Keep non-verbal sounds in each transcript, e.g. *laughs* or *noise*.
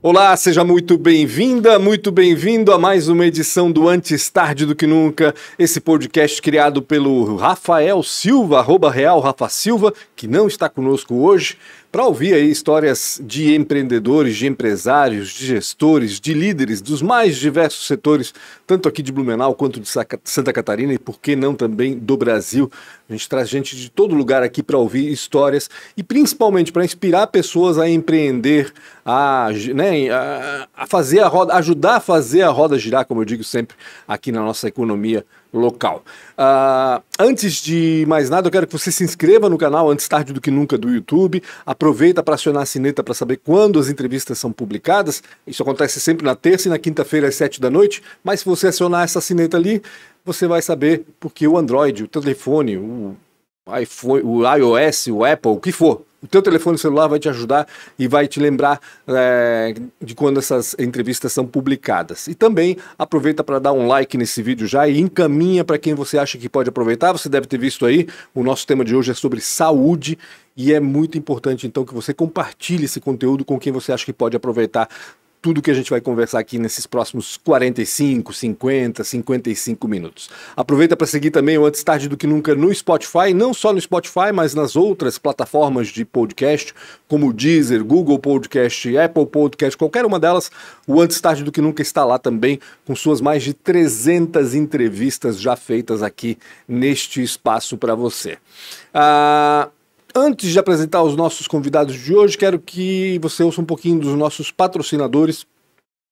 Olá, seja muito bem-vinda, muito bem-vindo a mais uma edição do Antes Tarde do Que Nunca, esse podcast criado pelo Rafael Silva, arroba real Rafa Silva, que não está conosco hoje, para ouvir aí histórias de empreendedores, de empresários, de gestores, de líderes dos mais diversos setores, tanto aqui de Blumenau quanto de Santa Catarina e por que não também do Brasil. A gente traz gente de todo lugar aqui para ouvir histórias e principalmente para inspirar pessoas a empreender, a, né, a fazer a roda, ajudar a fazer a roda girar, como eu digo sempre aqui na nossa economia local. Uh, antes de mais nada, eu quero que você se inscreva no canal Antes Tarde do Que Nunca do YouTube. Aproveita para acionar a sineta para saber quando as entrevistas são publicadas. Isso acontece sempre na terça e na quinta-feira às sete da noite. Mas se você acionar essa sineta ali, você vai saber porque o Android, o telefone, o iPhone, o iOS, o Apple, o que for, o teu telefone celular vai te ajudar e vai te lembrar é, de quando essas entrevistas são publicadas. E também aproveita para dar um like nesse vídeo já e encaminha para quem você acha que pode aproveitar. Você deve ter visto aí, o nosso tema de hoje é sobre saúde e é muito importante então que você compartilhe esse conteúdo com quem você acha que pode aproveitar tudo que a gente vai conversar aqui nesses próximos 45, 50, 55 minutos. Aproveita para seguir também o Antes Tarde do que Nunca no Spotify, não só no Spotify, mas nas outras plataformas de podcast, como Deezer, Google Podcast, Apple Podcast, qualquer uma delas. O Antes Tarde do que Nunca está lá também, com suas mais de 300 entrevistas já feitas aqui neste espaço para você. Ah. Antes de apresentar os nossos convidados de hoje, quero que você ouça um pouquinho dos nossos patrocinadores,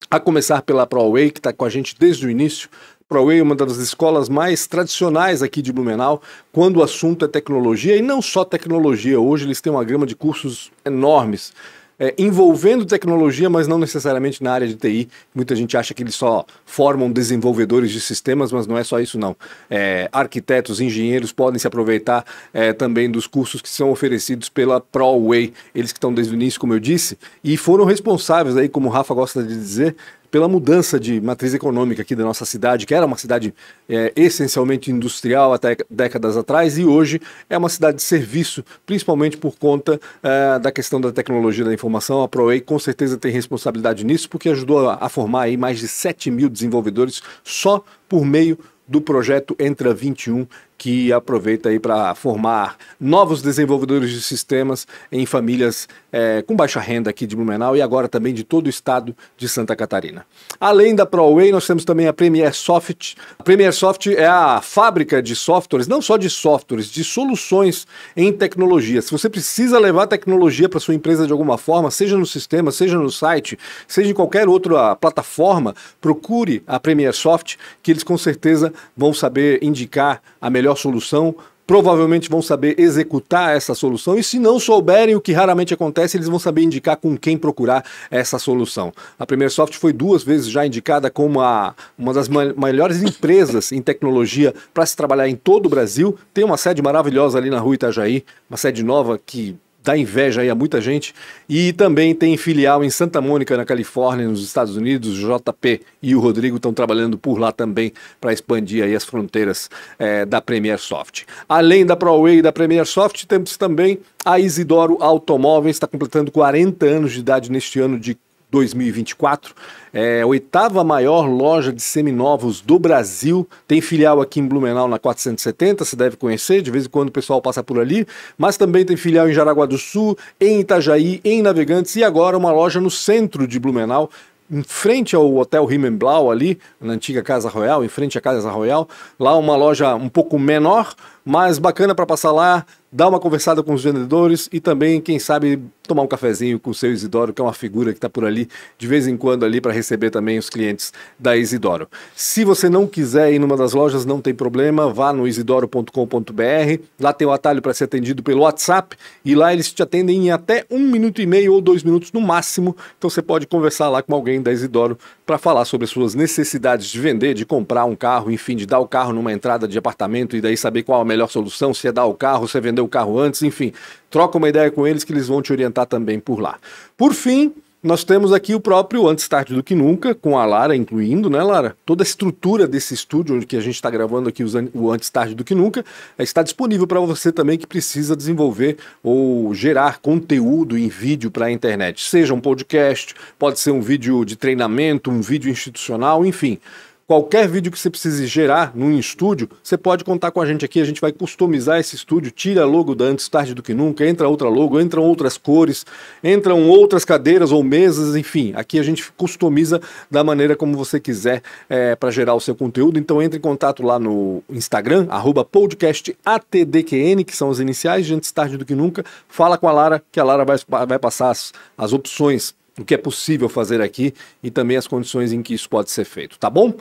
a começar pela ProWay, que está com a gente desde o início. ProWay é uma das escolas mais tradicionais aqui de Blumenau, quando o assunto é tecnologia, e não só tecnologia, hoje eles têm uma grama de cursos enormes é, envolvendo tecnologia, mas não necessariamente na área de TI. Muita gente acha que eles só formam desenvolvedores de sistemas, mas não é só isso, não. É, arquitetos, engenheiros podem se aproveitar é, também dos cursos que são oferecidos pela ProWay, eles que estão desde o início, como eu disse, e foram responsáveis, aí, como o Rafa gosta de dizer, pela mudança de matriz econômica aqui da nossa cidade, que era uma cidade é, essencialmente industrial até décadas atrás e hoje é uma cidade de serviço, principalmente por conta é, da questão da tecnologia da informação. A ProEI com certeza tem responsabilidade nisso, porque ajudou a, a formar aí mais de 7 mil desenvolvedores só por meio do projeto Entra 21, que aproveita aí para formar novos desenvolvedores de sistemas em famílias é, com baixa renda aqui de Blumenau e agora também de todo o estado de Santa Catarina. Além da ProWay, nós temos também a Premier Soft. A Premier Soft é a fábrica de softwares, não só de softwares, de soluções em tecnologia. Se você precisa levar tecnologia para sua empresa de alguma forma, seja no sistema, seja no site, seja em qualquer outra plataforma, procure a Premier Soft, que eles com certeza vão saber indicar a melhor melhor solução, provavelmente vão saber executar essa solução e se não souberem o que raramente acontece, eles vão saber indicar com quem procurar essa solução. A Premier Soft foi duas vezes já indicada como a, uma das melhores empresas em tecnologia para se trabalhar em todo o Brasil. Tem uma sede maravilhosa ali na Rua Itajaí, uma sede nova que dá inveja aí a muita gente. E também tem filial em Santa Mônica, na Califórnia, nos Estados Unidos. JP e o Rodrigo estão trabalhando por lá também para expandir aí as fronteiras é, da Premier Soft. Além da ProWay e da Premier Soft, temos também a Isidoro Automóveis, está completando 40 anos de idade neste ano de 2024. É, oitava maior loja de seminovos do Brasil. Tem filial aqui em Blumenau na 470, se deve conhecer, de vez em quando o pessoal passa por ali. Mas também tem filial em Jaraguá do Sul, em Itajaí, em Navegantes e agora uma loja no centro de Blumenau, em frente ao Hotel Rimenblau ali, na antiga Casa Royal, em frente à Casa Royal, lá uma loja um pouco menor, mas bacana para passar lá, dar uma conversada com os vendedores e também, quem sabe, tomar um cafezinho com o seu Isidoro, que é uma figura que está por ali de vez em quando ali para receber também os clientes da Isidoro. Se você não quiser ir numa das lojas, não tem problema, vá no isidoro.com.br, lá tem o atalho para ser atendido pelo WhatsApp e lá eles te atendem em até um minuto e meio ou dois minutos no máximo, então você pode conversar lá com alguém da Isidoro para falar sobre as suas necessidades de vender, de comprar um carro, enfim, de dar o carro numa entrada de apartamento e daí saber qual a melhor melhor solução, se é dar o carro, se é vender o carro antes, enfim. Troca uma ideia com eles que eles vão te orientar também por lá. Por fim, nós temos aqui o próprio Antes Tarde do Que Nunca, com a Lara incluindo, né, Lara? Toda a estrutura desse estúdio onde que a gente está gravando aqui o Antes Tarde do Que Nunca eh, está disponível para você também que precisa desenvolver ou gerar conteúdo em vídeo para a internet. Seja um podcast, pode ser um vídeo de treinamento, um vídeo institucional, enfim. Qualquer vídeo que você precise gerar num estúdio, você pode contar com a gente aqui. A gente vai customizar esse estúdio, tira logo da antes tarde do que nunca, entra outra logo, entram outras cores, entram outras cadeiras ou mesas, enfim. Aqui a gente customiza da maneira como você quiser é, para gerar o seu conteúdo. Então entre em contato lá no Instagram, podcastatdqn, que são as iniciais de antes tarde do que nunca. Fala com a Lara, que a Lara vai, vai passar as, as opções o que é possível fazer aqui e também as condições em que isso pode ser feito, tá bom?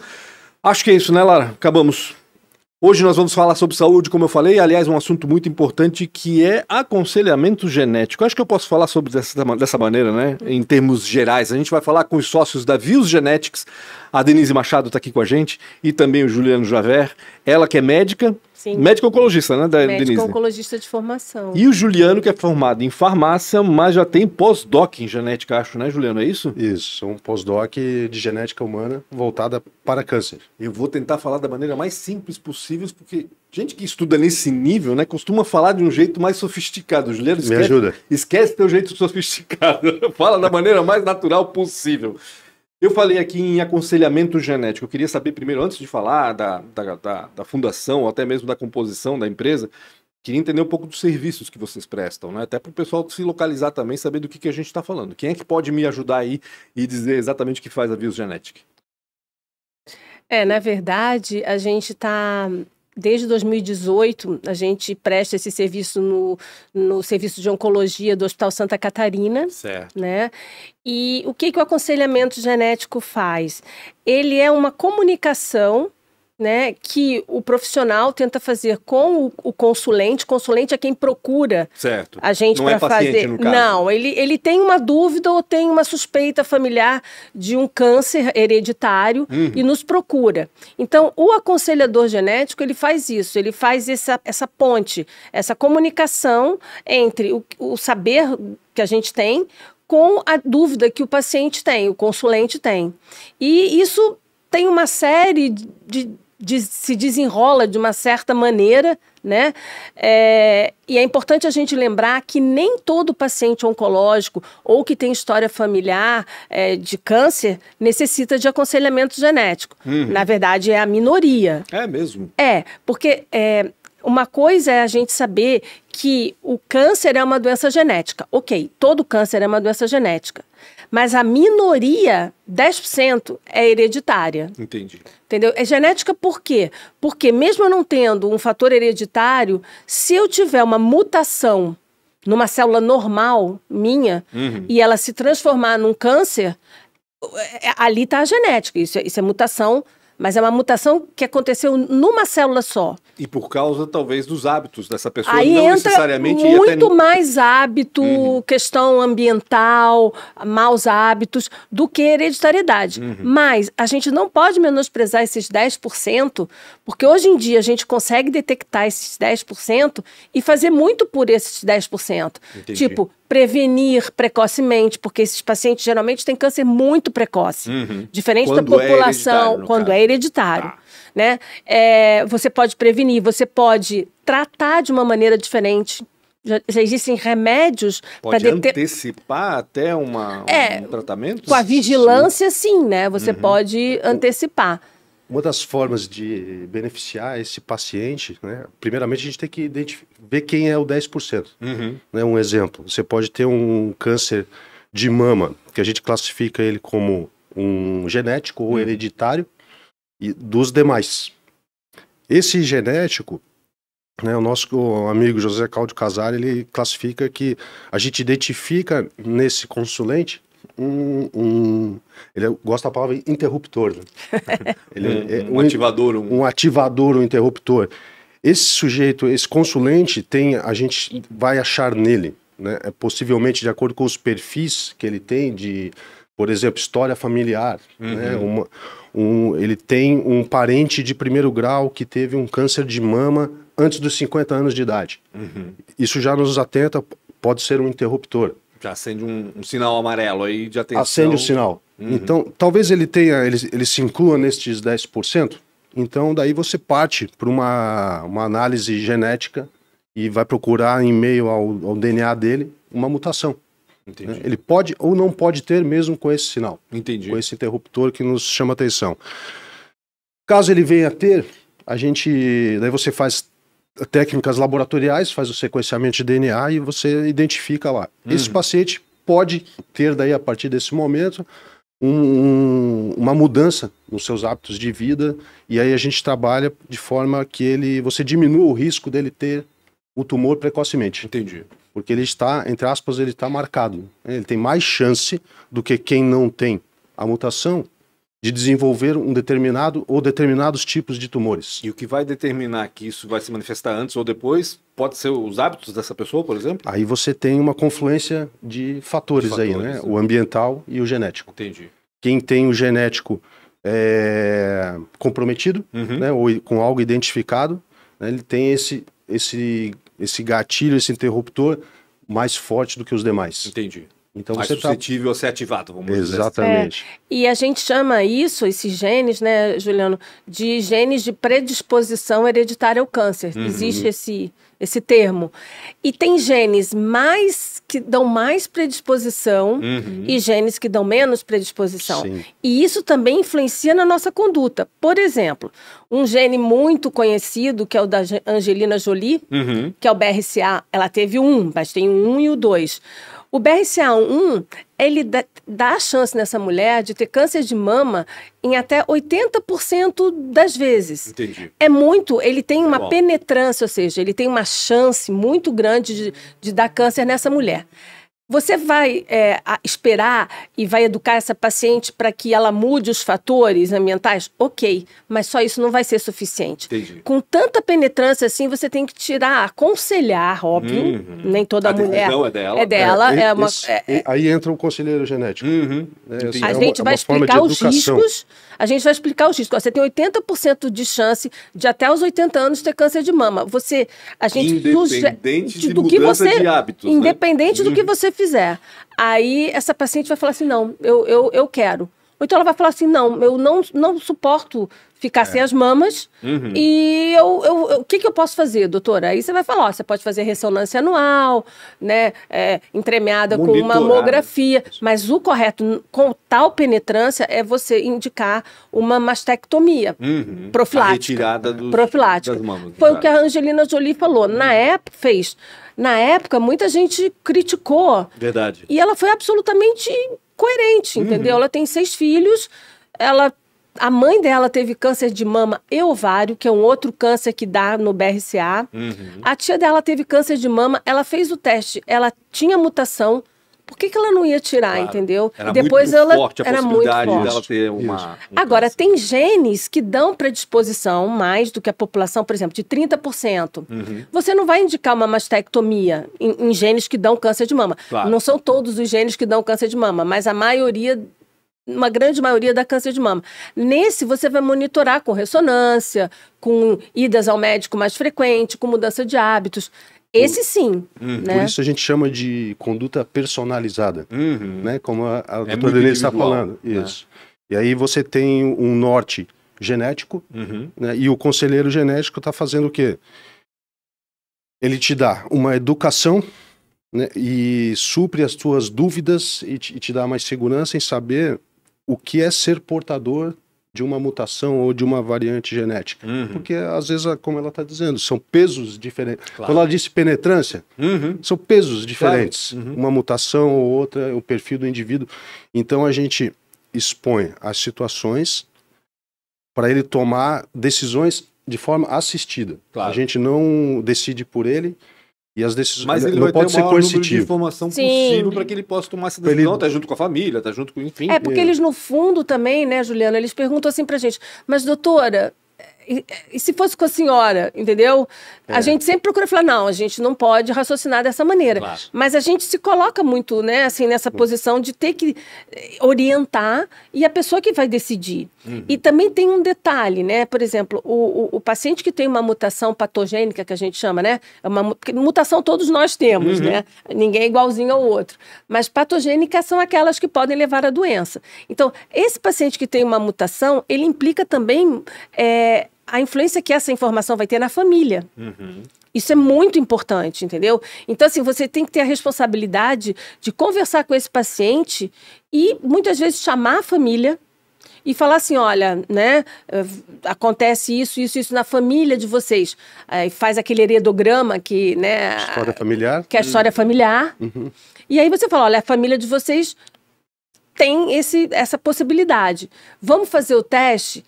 Acho que é isso, né, Lara? Acabamos. Hoje nós vamos falar sobre saúde, como eu falei, aliás, um assunto muito importante que é aconselhamento genético. Acho que eu posso falar sobre dessa, dessa maneira, né? Em termos gerais. A gente vai falar com os sócios da Views Genetics. A Denise Machado está aqui com a gente e também o Juliano Javert. Ela que é médica, Sim. Médico oncologista, né, da Médico Denise? Médico oncologista de formação. E o Juliano, que é formado em farmácia, mas já tem pós-doc em genética, acho, né, Juliano? É isso? Isso, um pós-doc de genética humana voltada para câncer. Eu vou tentar falar da maneira mais simples possível, porque gente que estuda nesse nível, né, costuma falar de um jeito mais sofisticado. Juliano, esquece, Me ajuda. Esquece teu jeito sofisticado. *laughs* Fala da maneira mais natural possível. Eu falei aqui em aconselhamento genético. Eu queria saber primeiro, antes de falar da, da, da, da fundação, ou até mesmo da composição da empresa, queria entender um pouco dos serviços que vocês prestam, né? Até para o pessoal se localizar também, saber do que, que a gente está falando. Quem é que pode me ajudar aí e dizer exatamente o que faz a Vios Genetic? É, na verdade, a gente está Desde 2018, a gente presta esse serviço no, no serviço de oncologia do Hospital Santa Catarina. Certo. Né? E o que, que o aconselhamento genético faz? Ele é uma comunicação né, que o profissional tenta fazer com o, o consulente. O consulente é quem procura certo. a gente para é fazer. Não, ele, ele tem uma dúvida ou tem uma suspeita familiar de um câncer hereditário uhum. e nos procura. Então, o aconselhador genético ele faz isso, ele faz essa, essa ponte, essa comunicação entre o, o saber que a gente tem com a dúvida que o paciente tem, o consulente tem. E isso tem uma série de de, se desenrola de uma certa maneira, né? É, e é importante a gente lembrar que nem todo paciente oncológico ou que tem história familiar é, de câncer necessita de aconselhamento genético. Uhum. Na verdade, é a minoria. É mesmo? É, porque é, uma coisa é a gente saber que o câncer é uma doença genética. Ok, todo câncer é uma doença genética. Mas a minoria, 10%, é hereditária. Entendi. Entendeu? É genética por quê? Porque mesmo eu não tendo um fator hereditário, se eu tiver uma mutação numa célula normal minha uhum. e ela se transformar num câncer, é, é, ali está a genética, isso, é, isso é mutação mas é uma mutação que aconteceu numa célula só. E por causa, talvez, dos hábitos dessa pessoa. Aí não necessariamente muito até... mais hábito, uhum. questão ambiental, maus hábitos, do que hereditariedade. Uhum. Mas a gente não pode menosprezar esses 10%, porque hoje em dia a gente consegue detectar esses 10% e fazer muito por esses 10%. Entendi. Tipo, prevenir precocemente, porque esses pacientes geralmente têm câncer muito precoce. Uhum. Diferente quando é da população, é quando caso. é hereditário. Ah. Né? É, você pode prevenir, você pode tratar de uma maneira diferente. Já, já existem remédios para deter... antecipar até uma, é, um tratamento? Com a vigilância, sim, sim né? Você uhum. pode antecipar. Uma das formas de beneficiar esse paciente, né? primeiramente a gente tem que ver quem é o 10%. Uhum. Né? Um exemplo, você pode ter um câncer de mama, que a gente classifica ele como um genético ou uhum. hereditário, e dos demais. Esse genético, né, o nosso amigo José Cláudio Casar, ele classifica que a gente identifica nesse consulente um, um, ele é, gosta da palavra interruptor. Né? *laughs* é um, um, ativador. Um... um... ativador, um interruptor. Esse sujeito, esse consulente, tem, a gente vai achar nele, né? É possivelmente de acordo com os perfis que ele tem de, por exemplo, história familiar, né? uhum. né? Uma, um, ele tem um parente de primeiro grau que teve um câncer de mama antes dos 50 anos de idade. Uhum. Isso já nos atenta, pode ser um interruptor. Já acende um, um sinal amarelo aí de atenção. Acende o sinal. Uhum. Então, talvez ele tenha, ele, ele se inclua nestes 10%. Então, daí você parte para uma, uma análise genética e vai procurar em meio ao, ao DNA dele uma mutação. Entendi. Né? Ele pode ou não pode ter mesmo com esse sinal. Entendi. Com esse interruptor que nos chama atenção. Caso ele venha a ter, a gente. Daí você faz técnicas laboratoriais, faz o sequenciamento de DNA e você identifica lá. Uhum. Esse paciente pode ter, daí, a partir desse momento, um, uma mudança nos seus hábitos de vida. E aí a gente trabalha de forma que ele você diminua o risco dele ter o tumor precocemente. Entendi porque ele está, entre aspas, ele está marcado. Ele tem mais chance do que quem não tem a mutação de desenvolver um determinado ou determinados tipos de tumores. E o que vai determinar que isso vai se manifestar antes ou depois pode ser os hábitos dessa pessoa, por exemplo? Aí você tem uma confluência de fatores, de fatores aí, né? O né? ambiental e o genético. Entendi. Quem tem o genético é, comprometido, uhum. né? ou com algo identificado, né? ele tem esse, esse esse gatilho, esse interruptor mais forte do que os demais. Entendi. Então mais você tá suscetível tá... a ser ativado, vamos Exatamente. dizer. Assim. Exatamente. É, e a gente chama isso, esses genes, né, Juliano, de genes de predisposição hereditária ao câncer. Uhum. Existe esse, esse termo. E tem genes mais que dão mais predisposição uhum. e genes que dão menos predisposição. Sim. E isso também influencia na nossa conduta. Por exemplo, um gene muito conhecido, que é o da Angelina Jolie, uhum. que é o BRCA, ela teve um, mas tem um e o dois. O BRCA1, ele dá, a chance nessa mulher de ter câncer de mama em até 80% das vezes. Entendi. É muito, ele tem uma é Bom. penetrância, ou seja, ele tem uma chance muito grande de, de dar câncer nessa mulher. Você vai é, esperar e vai educar essa paciente para que ela mude os fatores ambientais? Ok, mas só isso não vai ser suficiente. Entendi. Com tanta penetrância assim, você tem que tirar, aconselhar, óbvio. Uhum. Nem toda a mulher. é dela. É dela. É, é, é, é. aí entra o conselheiro genético. Uhum. É, assim, a é gente uma, vai explicar os riscos. A gente vai explicar os riscos. Você tem 80% de chance de até os 80 anos ter câncer de mama. Você, a gente independente de do que você, de hábitos, né? independente né? do que uhum. você fizer. Aí essa paciente vai falar assim: não, eu, eu, eu quero. Ou então ela vai falar assim: não, eu não, não suporto ficar é. sem as mamas. Uhum. E eu, eu, eu, o que, que eu posso fazer, doutora? Aí você vai falar, ó, você pode fazer ressonância anual, né, é, entremeada com uma mamografia, né? mas o correto com tal penetrância é você indicar uma mastectomia uhum. profilática. A retirada dos, profilática. das mamas. Foi claro. o que a Angelina Jolie falou. Na uhum. época, fez. Na época, muita gente criticou. Verdade. E ela foi absolutamente coerente, uhum. entendeu? Ela tem seis filhos, ela a mãe dela teve câncer de mama e ovário, que é um outro câncer que dá no BRCA. Uhum. A tia dela teve câncer de mama, ela fez o teste, ela tinha mutação. Por que, que ela não ia tirar, claro. entendeu? Era Depois muito, ela forte a era possibilidade muito forte. dela ter uma. Um Agora câncer. tem genes que dão predisposição mais do que a população, por exemplo, de 30%. Uhum. Você não vai indicar uma mastectomia em, em genes que dão câncer de mama. Claro. Não são todos os genes que dão câncer de mama, mas a maioria uma grande maioria da câncer de mama. Nesse, você vai monitorar com ressonância, com idas ao médico mais frequente, com mudança de hábitos. Esse hum. sim. Hum. Né? Por isso a gente chama de conduta personalizada, uhum. né? como a, a é doutora Denise está falando. Né? Isso. E aí você tem um norte genético, uhum. né? e o conselheiro genético está fazendo o quê? Ele te dá uma educação né? e supre as tuas dúvidas e te, e te dá mais segurança em saber o que é ser portador de uma mutação ou de uma variante genética. Uhum. Porque, às vezes, como ela está dizendo, são pesos diferentes. Claro. Quando ela disse penetrância, uhum. são pesos diferentes. Claro. Uhum. Uma mutação ou outra, o perfil do indivíduo. Então, a gente expõe as situações para ele tomar decisões de forma assistida. Claro. A gente não decide por ele, e as decisões. Mas ele não vai pode ter o maior ser coercitivo. número de informação Sim. possível para que ele possa tomar essa decisão. Ele... Tá junto com a família, tá junto com, enfim. É porque é. eles no fundo também, né, Juliana, eles perguntam assim pra gente: "Mas doutora, e, e, se fosse com a senhora, entendeu? É. A gente sempre procura falar, não, a gente não pode raciocinar dessa maneira. Claro. Mas a gente se coloca muito, né, assim, nessa uhum. posição de ter que eh, orientar e a pessoa que vai decidir. Uhum. E também tem um detalhe, né? Por exemplo, o, o, o, paciente que tem uma mutação patogênica, que a gente chama, né? É uma mutação todos nós temos, uhum. né? Ninguém é igualzinho ao outro. Mas patogênicas são aquelas que podem levar à doença. Então, esse paciente que tem uma mutação, ele implica também. É, a influência que essa informação vai ter na família. Uhum. Isso é muito importante, entendeu? Então, assim, você tem que ter a responsabilidade de conversar com esse paciente e muitas vezes chamar a família e falar assim, olha, né, eh, acontece isso, isso, isso na família de vocês. Aí faz aquele heredograma que, né... História familiar. Que é a história uhum. familiar. Uhum. E aí você fala, olha, a família de vocês tem esse, essa possibilidade. Vamos fazer o teste?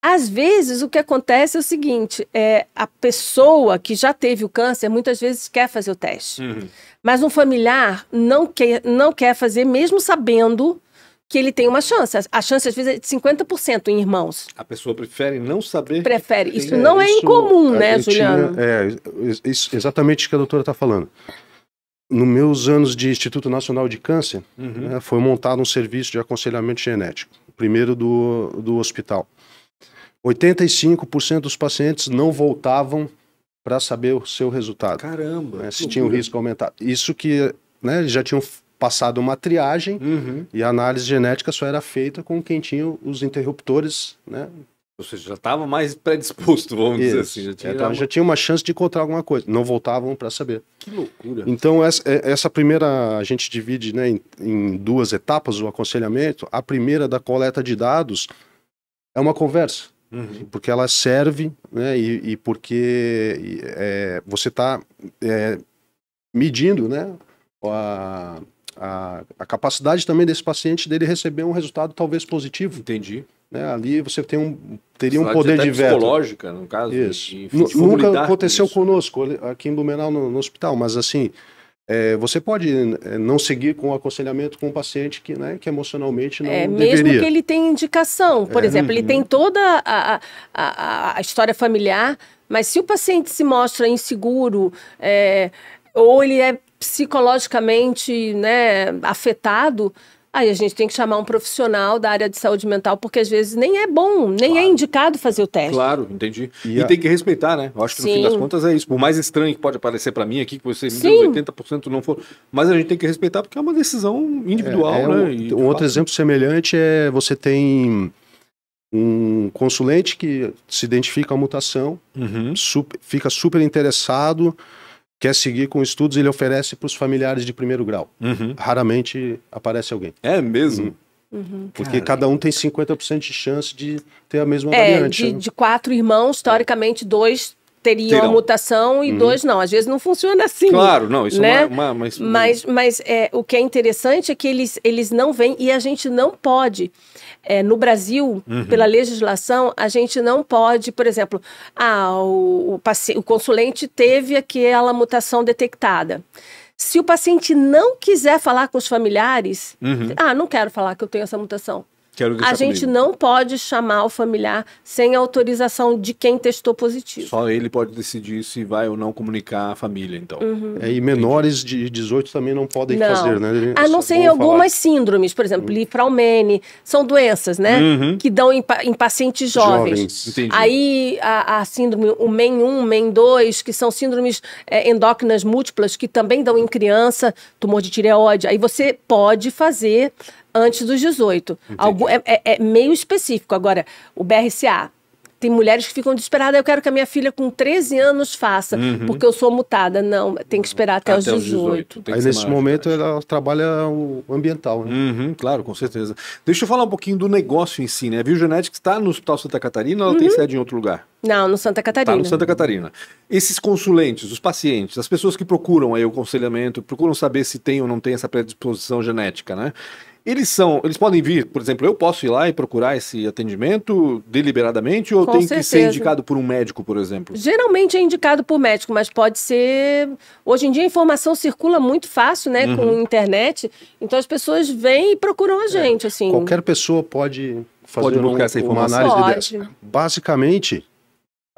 Às vezes, o que acontece é o seguinte: é, a pessoa que já teve o câncer muitas vezes quer fazer o teste, uhum. mas um familiar não quer, não quer fazer, mesmo sabendo que ele tem uma chance. A chance, às vezes, é de 50% em irmãos. A pessoa prefere não saber. Prefere. Isso é, não é isso, incomum, né, Juliana? Tinha, é, isso, exatamente o que a doutora está falando. Nos meus anos de Instituto Nacional de Câncer, uhum. né, foi montado um serviço de aconselhamento genético, primeiro do, do hospital. 85% dos pacientes não voltavam para saber o seu resultado. Caramba! Né, se tinha o um risco aumentado. Isso que né, já tinham passado uma triagem uhum. e a análise genética só era feita com quem tinha os interruptores, né? Ou seja, já estava mais predisposto, vamos Isso. dizer assim. Já tinha, então, uma... já tinha uma chance de encontrar alguma coisa. Não voltavam para saber. Que loucura. Então, essa, é, essa primeira, a gente divide né, em, em duas etapas o aconselhamento. A primeira da coleta de dados é uma conversa. Uhum. Porque ela serve, né? E, e porque é, você está é, medindo, né? A, a, a, capacidade também desse paciente dele receber um resultado talvez positivo. Entendi. Né? Ali você tem um, teria Só um poder de veto. psicológica, no caso. Isso. Nunca aconteceu conosco aqui em Blumenau no, no hospital, mas assim, é, você pode é, não seguir com o aconselhamento com o paciente que, né, que emocionalmente não é, deveria. Mesmo que ele tenha indicação, por é. exemplo, ele tem uhum. toda a, a, a, história familiar, mas se o paciente se mostra inseguro é, ou ele é psicologicamente né, afetado, Aí a gente tem que chamar um profissional da área de saúde mental, porque às vezes nem é bom, nem é claro. é indicado fazer o teste. Claro, entendi. E, e a... tem que respeitar, né? Eu acho que no fim das contas é isso. Por mais estranho que pode aparecer para mim aqui, que você Sim. 80% não for, mas a gente tem que respeitar porque é uma decisão individual, é, é né? Um, e, um outro exemplo semelhante é você tem um consulente que se identifica a mutação, uhum. super, fica super interessado quer seguir com estudos, ele oferece para os familiares de primeiro grau. Uhum. Raramente aparece alguém. É mesmo? Uhum. uhum. Porque cada um tem 50% de chance de ter a mesma é, variante. De, né? de quatro irmãos, historicamente, dois teriam Terão. mutação e uhum. dois não. Às vezes não funciona assim. Claro, não, isso é né? é uma, uma, uma... Mas, mas é, o que é interessante é que eles, eles não vêm e a gente não pode. É, no Brasil, uhum. pela legislação, a gente não pode, por exemplo, ah, o, o, o consulente teve aquela mutação detectada. Se o paciente não quiser falar com os familiares, uhum. ah, não quero falar que eu tenho essa mutação. Quero a gente comigo. não pode chamar o familiar sem autorização de quem testou positivo. Só ele pode decidir se vai ou não comunicar a família, então. Uhum. É, e menores de 18 também não podem não. fazer, né? A não ser em algumas falar. síndromes, por exemplo, uhum. lifraumene, são doenças, né? Uhum. Que dão em, em pacientes jovens. jovens. Aí a, a, síndrome, o MEN1, MEN2, que são síndromes é, endócrinas múltiplas, que também dão em criança, tumor de tireoide. Aí você pode fazer antes dos 18. Algum, é, é, é meio específico. Agora, o BRCA, tem mulheres que ficam desesperadas, eu quero que a minha filha com 13 anos faça, uhum. porque eu sou mutada. Não, tem que esperar até, até os 18. 18. Aí nesse momento ela trabalha o ambiental, né? Uhum, claro, com certeza. Deixa eu falar um pouquinho do negócio em si, né? A Biogenetics está no Hospital Santa Catarina ou ela uhum. tem sede em outro lugar? Não, no Santa tá Catarina. Está no Santa Catarina. Esses consulentes, os pacientes, as pessoas que procuram aí o aconselhamento, procuram saber se tem ou não tem essa predisposição genética, né? Eles são, eles podem vir, por exemplo, eu posso ir lá e procurar esse atendimento deliberadamente ou tem que ser indicado por um médico, por exemplo? Geralmente é indicado por médico, mas pode ser. Hoje em dia a informação circula muito fácil, né, uhum. com internet. Então as pessoas vêm e procuram a é. gente, é. assim. Qualquer pessoa pode fazer pode um, essa informação. Uma análise pode. Dessa. Basicamente,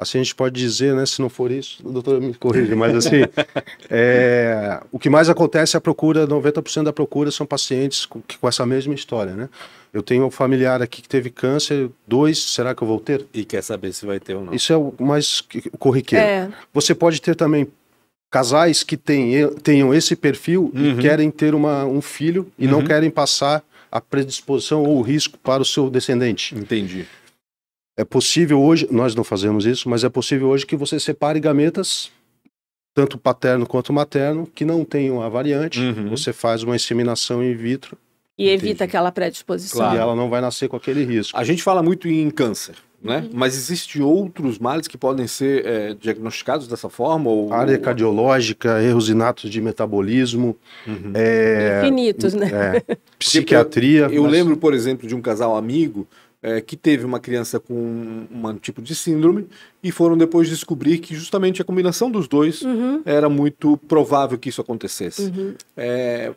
assim a gente pode dizer, né, se não for isso, o doutor me corrige, mas assim, *laughs* é, o que mais acontece é a procura, 90% da procura são pacientes com, com, essa mesma história, né? Eu tenho um familiar aqui que teve câncer, dois, será que eu vou ter? E quer saber se vai ter ou não. Isso é o mais corriqueiro. É. Você pode ter também casais que tem, eh, tenham esse perfil uhum. e querem ter uma, um filho e uhum. não querem passar a predisposição ou o risco para o seu descendente. Entendi. É possível hoje, nós não fazemos isso, mas é possível hoje que você separe gametas, tanto paterno quanto materno, que não tenham a variante. Uhum. Você faz uma inseminação in vitro. E evita aquela predisposição. Claro. E ela não vai nascer com aquele risco. A gente fala muito em câncer. Né? Uhum. Mas existem outros males que podem ser é, diagnosticados dessa forma? Ou... Área cardiológica, erros inatos de metabolismo. Uhum. É... Infinitos, né? É, psiquiatria. eu, eu mas... lembro, por exemplo, de um casal amigo é, que teve uma criança com um, um, tipo de síndrome e foram depois descobrir que justamente a combinação dos dois uhum. era muito provável que isso acontecesse. Uhum. É,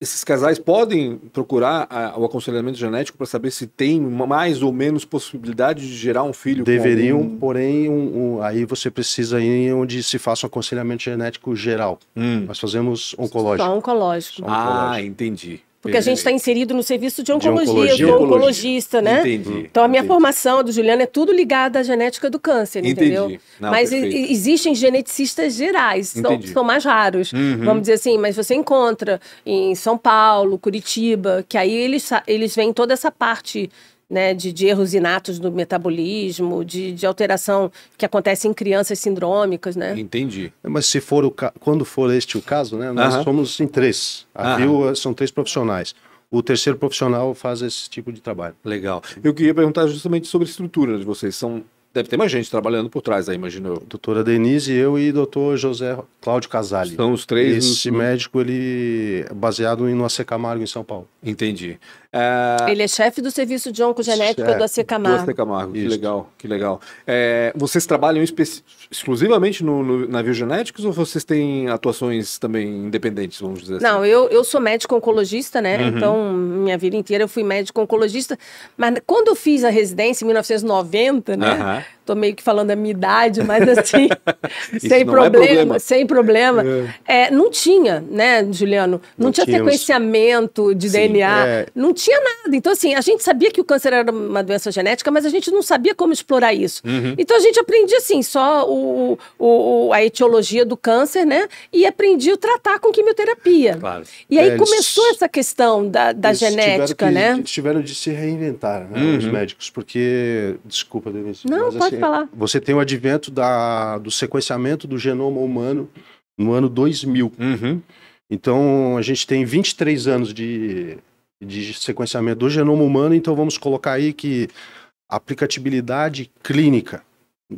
esses casais podem procurar a, o aconselhamento genético para saber se tem mais ou menos possibilidade de gerar um filho? Deveriam, algum... porém, um, um, aí você precisa ir onde se faça um aconselhamento genético geral. Hum. Nós fazemos oncológico. Só oncológico. Só oncológico. Ah, entendi. Porque a gente está inserido no serviço de oncologia, de oncologia eu sou oncologista, né? Entendi. Então a minha entendi. formação do Juliano é tudo ligada à genética do câncer, entendi. entendeu? Não, mas existem geneticistas gerais, são, são mais raros, uhum. vamos dizer assim, mas você encontra em São Paulo, Curitiba, que aí eles, eles veem toda essa parte né, de, de, erros inatos do metabolismo, de, de, alteração que acontece em crianças sindrômicas, né? Entendi. É, mas se for o quando for este o caso, né, nós somos em três. Aqui Rio eh, são três profissionais. O terceiro profissional faz esse tipo de trabalho. Legal. Eu queria perguntar justamente sobre a estrutura de vocês. São Deve ter mais gente trabalhando por trás aí, imagino eu. Doutora Denise, eu e doutor José Cláudio Casali. São os três. Esse no... médico, ele é baseado em Noacê Camargo, em São Paulo. Entendi. É... Ele é chefe do serviço de oncogenética do AC Camargo. Do AC Camargo, Isso. que legal, que legal. É, vocês trabalham exclusivamente no, no, na Biogenéticos ou vocês têm atuações também independentes, vamos dizer assim? Não, assim? eu, eu sou médico oncologista, né? Uhum. Então, minha vida inteira eu fui médico oncologista. Mas quando eu fiz a residência, em 1990, né? Uhum tô meio que falando a minha idade, mas assim, *laughs* sem, é problema, é problema. sem problema, é. É, não tinha, né, Juliano? Não, não tinha sequenciamento de Sim, DNA, é. não tinha nada. Então, assim, a gente sabia que o câncer era uma doença genética, mas a gente não sabia como explorar isso. Uhum. Então, a gente aprendia, assim, só o, o, a etiologia do câncer, né? E aprendia o tratar com quimioterapia. Claro. E aí é, começou essa questão da, da genética, que, né? tiveram de se reinventar, né, uhum. os médicos, porque... Desculpa, Denise. Não, mas, pode assim, falar. Você tem o advento da, do sequenciamento do genoma humano no ano 2000. Uhum. Então, a gente tem 23 anos de, de sequenciamento do genoma humano, então vamos colocar aí que a clínica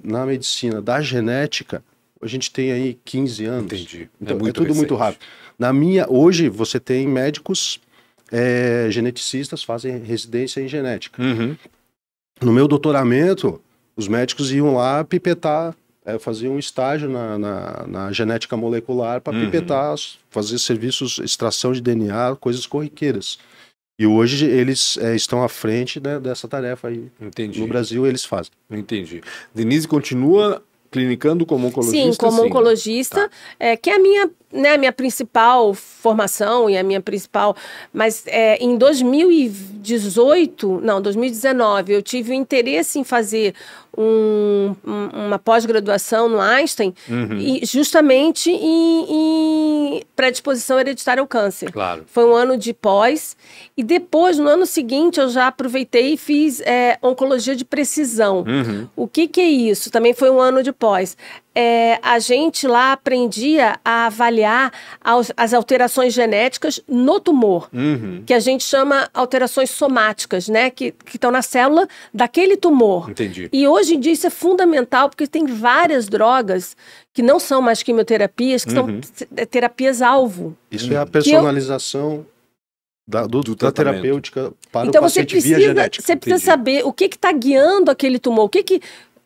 na medicina da genética, a gente tem aí 15 anos. Entendi. É então, é, muito é tudo recente. muito rápido. Na minha, hoje, você tem médicos é, geneticistas fazem residência em genética. Uhum. No meu doutoramento, os médicos iam lá pipetar, é, faziam um estágio na, na, na genética molecular para uhum. pipetar, fazer serviços, extração de DNA, coisas corriqueiras. E hoje eles é, estão à frente né, dessa tarefa aí. Entendi. No Brasil eles fazem. Entendi. Denise continua clinicando como oncologista? Sim, como sim. oncologista, tá. é, que é a minha, né, minha principal formação e a minha principal. Mas é, em 2018, não, 2019, eu tive o interesse em fazer um, uma pós-graduação no Einstein, uhum. e justamente em, em predisposição hereditária ao câncer. Claro. Foi um ano de pós. E depois, no ano seguinte, eu já aproveitei e fiz é, oncologia de precisão. Uhum. O que, que é isso? Também foi um ano de pós é, a gente lá aprendia a avaliar as, as alterações genéticas no tumor, uhum. que a gente chama alterações somáticas, né? Que estão na célula daquele tumor. Entendi. E hoje em dia isso é fundamental, porque tem várias drogas que não são mais quimioterapias, que uhum. são é, terapias-alvo. Isso uhum. é a é personalização da, do, do da terapêutica para então o paciente você precisa, via genética. Você precisa Entendi. saber o que está guiando aquele tumor, o que, que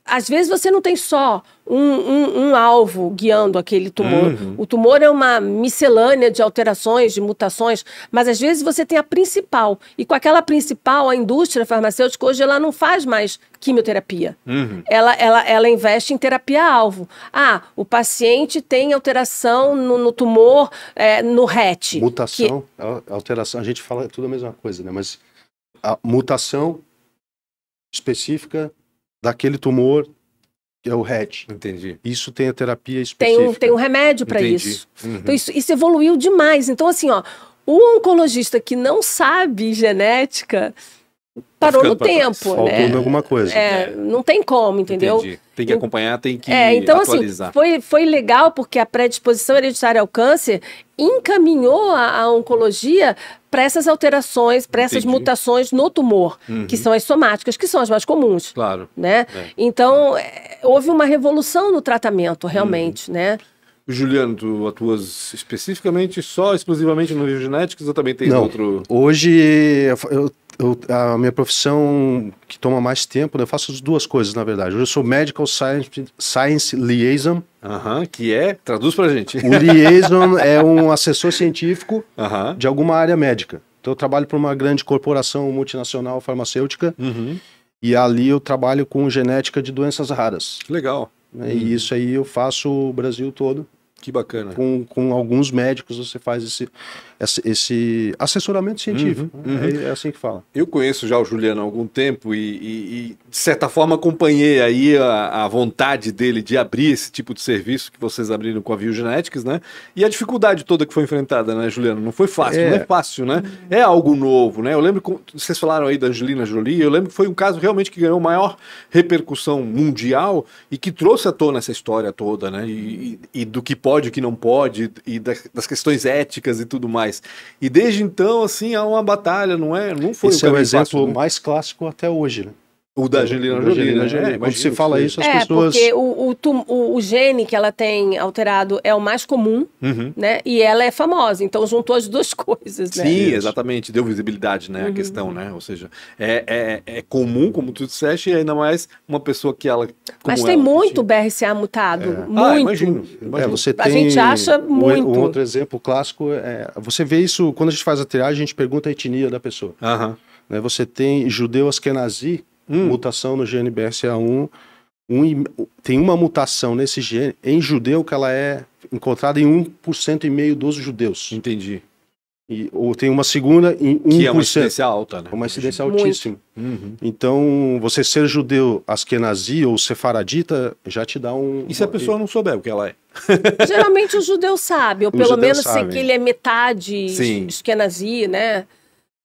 às vezes você não tem só um, um, um alvo guiando aquele tumor. Uhum. O tumor é uma miscelânea de alterações, de mutações, mas às vezes você tem a principal. E com aquela principal, a indústria farmacêutica hoje ela não faz mais quimioterapia. Uhum. Ela, ela, ela investe em terapia-alvo. Ah, o paciente tem alteração no, no tumor, é, no RET. Mutação, que... alteração, a gente fala tudo a mesma coisa, né? Mas a mutação específica daquele tumor que é o RET. Entendi. Isso tem a terapia específica. Tem um, tem um remédio para isso. Uhum. Então isso, isso evoluiu demais. Então assim, ó, o oncologista que não sabe genética parou no tempo, né? né? alguma coisa. É, é, não tem como, entendeu? Entendi. Tem que acompanhar, tem que é, então, assim, atualizar. Assim, foi, foi legal porque a predisposição hereditária ao câncer encaminhou a, a oncologia para essas alterações, para essas Entendi. mutações no tumor, uhum. que são as somáticas, que são as mais comuns. Claro. Né? É. Então, é, houve uma revolução no tratamento, realmente, uhum. né? Juliano, tu atuas especificamente só, exclusivamente no Rio Genetics ou também tem Não, outro? Hoje eu eu, a minha profissão que toma mais tempo, né? eu faço duas coisas, na verdade. Hoje eu sou Medical Science, Science Liaison. Uhum, que é? Traduz pra gente. O liaison *laughs* é um assessor científico uhum. de alguma área médica. Então eu trabalho para uma grande corporação multinacional farmacêutica uhum. e ali eu trabalho com genética de doenças raras. Legal. Né, e uhum. isso aí eu faço o Brasil todo. Que bacana. Com, com alguns médicos você faz esse esse assessoramento científico. Uhum, é, uhum. É, é, assim que fala. Eu conheço já o Juliano há algum tempo e, e, e de certa forma, acompanhei aí a, a, vontade dele de abrir esse tipo de serviço que vocês abriram com a Biogenetics, né? E a dificuldade toda que foi enfrentada, né, Juliano? Não foi fácil, é. não é fácil, né? É algo novo, né? Eu lembro que vocês falaram aí da Angelina Jolie, eu lembro que foi um caso realmente que ganhou maior repercussão mundial e que trouxe à tona essa história toda, né? E, e do que pode, o que não pode, e das, das questões éticas e tudo mais mais. E desde então, assim, há uma batalha, não é? Não foi Esse o é o exemplo né? mais clássico até hoje, né? O da é, Angelina Jolie, né? É, quando se fala isso, as é, pessoas. Porque o, o, o, gene que ela tem alterado é o mais comum, uhum. né? E ela é famosa, então juntou as duas *laughs* coisas, né? Sim, exatamente, deu visibilidade, né? Uhum. A questão, né? Ou seja, é, é, é, comum, como tu disseste, e ainda mais uma pessoa que ela. Mas tem ela, muito assim. BRCA mutado. É. Ah, muito. Ah, imagino. você tem... A gente acha muito. Um outro exemplo clássico é. Você vê isso, quando a gente faz a triagem, a gente pergunta a etnia da pessoa. Uhum. Você tem judeu askenazi Hum. Mutação no gene BRCA1. Um, tem uma mutação nesse gene em judeu que ela é encontrada em 1% e meio dos judeus. Entendi. E, ou tem uma segunda em 1%. Que é uma incidência alta, né? É uma incidência Muito. altíssima. Uhum. Então, você ser judeu askenazi ou sefaradita já te dá um... E se a pessoa não souber o que ela é? *laughs* Geralmente o judeu sabe, ou pelo menos sabe. que ele é metade askenazi, né?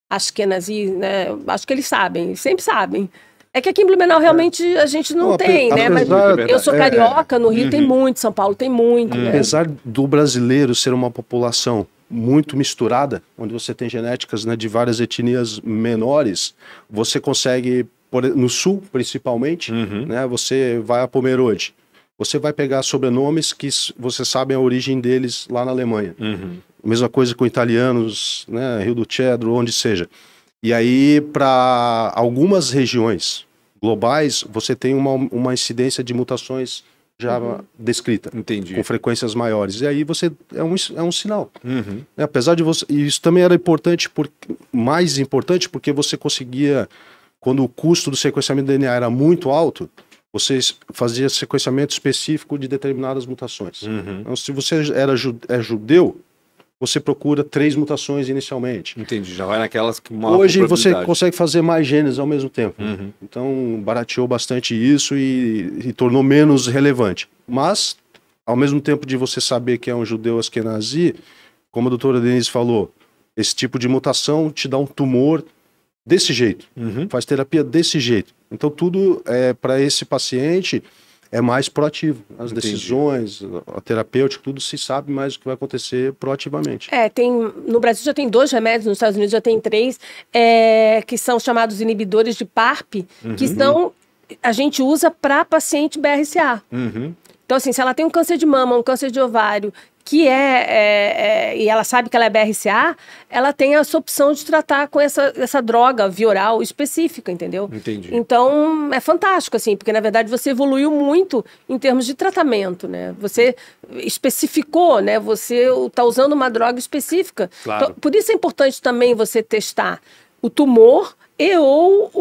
Askenazi, né? Acho que eles sabem, sempre sabem. É que aqui em Blumenau é. realmente a gente não, tem, né? Mas eu sou é, é. carioca, no Rio uhum. tem muito, São Paulo tem muito. Uhum. Né? Apesar do brasileiro ser uma população muito misturada, onde você tem genéticas né, de várias etnias menores, você consegue, no sul principalmente, uhum. né, você vai a Pomerode, você vai pegar sobrenomes que você sabe a origem deles lá na Alemanha. Uhum. Mesma coisa com italianos, né, Rio do Cedro, onde seja. E aí, para algumas regiões globais, você tem uma, uma incidência de mutações já uhum. descrita. Entendi. Com frequências maiores. E aí você é um, é um sinal. Uhum. É, apesar de você. E isso também era importante, mais importante, porque você conseguia. Quando o custo do sequenciamento do DNA era muito alto, você fazia sequenciamento específico de determinadas mutações. Uhum. Então, se você era é judeu, você procura três mutações inicialmente. Entendi, já vai naquelas que uma Hoje você consegue fazer mais genes ao mesmo tempo. Uhum. Então, barateou bastante isso e, e, tornou menos relevante. Mas, ao mesmo tempo de você saber que é um judeu askenazi, como a doutora Denise falou, esse tipo de mutação te dá um tumor desse jeito, uhum. faz terapia desse jeito. Então, tudo é para esse paciente é mais proativo. As Entendi. decisões, a terapêutica, tudo se sabe mais o que vai acontecer proativamente. É, tem. No Brasil já tem dois remédios, nos Estados Unidos já tem três, é, que são chamados inibidores de PARP, uhum. que são. A gente usa para paciente BRCA. Uhum. Então, assim, se ela tem um câncer de mama, um câncer de ovário, que é, é, é, e ela sabe que ela é BRCA, ela tem essa opção de tratar com essa, essa droga viral específica, entendeu? Entendi. Então é fantástico, assim, porque na verdade você evoluiu muito em termos de tratamento, né? Você especificou, né? Você está usando uma droga específica. Claro. Então, por isso é importante também você testar o tumor e ou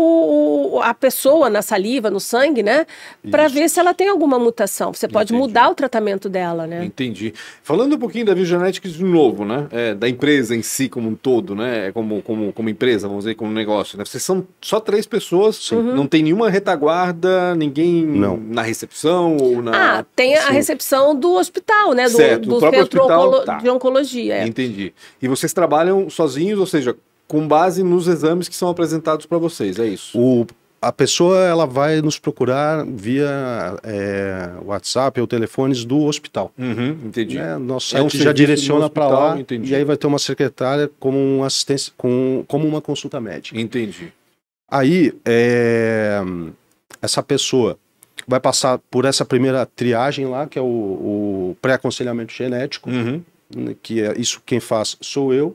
o, a pessoa na saliva, no sangue, né? Para ver se ela tem alguma mutação. Você pode Entendi. mudar o tratamento dela, né? Entendi. Falando um pouquinho da Biogenetics de novo, né? É, da empresa em si como um todo, né? É como, como, como empresa, vamos dizer, como negócio. Né? Vocês são só três pessoas, uhum. não tem nenhuma retaguarda, ninguém não. na recepção ou na... Ah, tem a recepção do hospital, né? Do, certo, do centro hospital, tá. de oncologia. É. Entendi. E vocês trabalham sozinhos, ou seja, com base nos exames que são apresentados para vocês, é isso? O, a pessoa ela vai nos procurar via é, WhatsApp ou telefones do hospital. Uhum, entendi. Né? Nosso é um já direciona para lá entendi. e aí vai ter uma secretária como um assistência, com, como uma consulta médica. Entendi. Aí é, essa pessoa vai passar por essa primeira triagem lá, que é o, o pré-aconselhamento genético, uhum. Né, que é isso quem faz sou eu.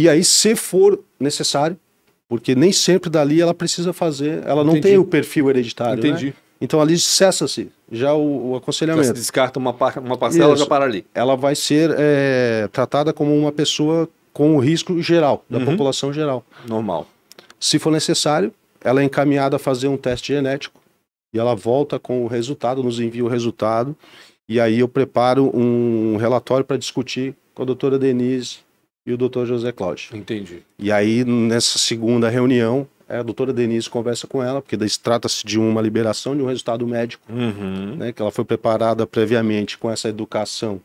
E aí, se for necessário, porque nem sempre dali ela precisa fazer, ela não tem o perfil hereditário. Né? Entendi. Né? Então ali cessa-se já o, o aconselhamento. Já se descarta uma, par uma parcela Isso. já para ali. Ela vai ser é, tratada como uma pessoa com o risco geral, da uhum. população geral. Normal. Se for necessário, ela é encaminhada a fazer um teste genético e ela volta com o resultado, nos envia o resultado. E aí eu preparo um relatório para discutir com a doutora Denise e o doutor José Cláudio. Entendi. E aí, nessa segunda reunião, é, a doutora Denise conversa com ela, porque trata-se de uma liberação de um resultado médico, uhum. né, que ela foi preparada previamente com essa educação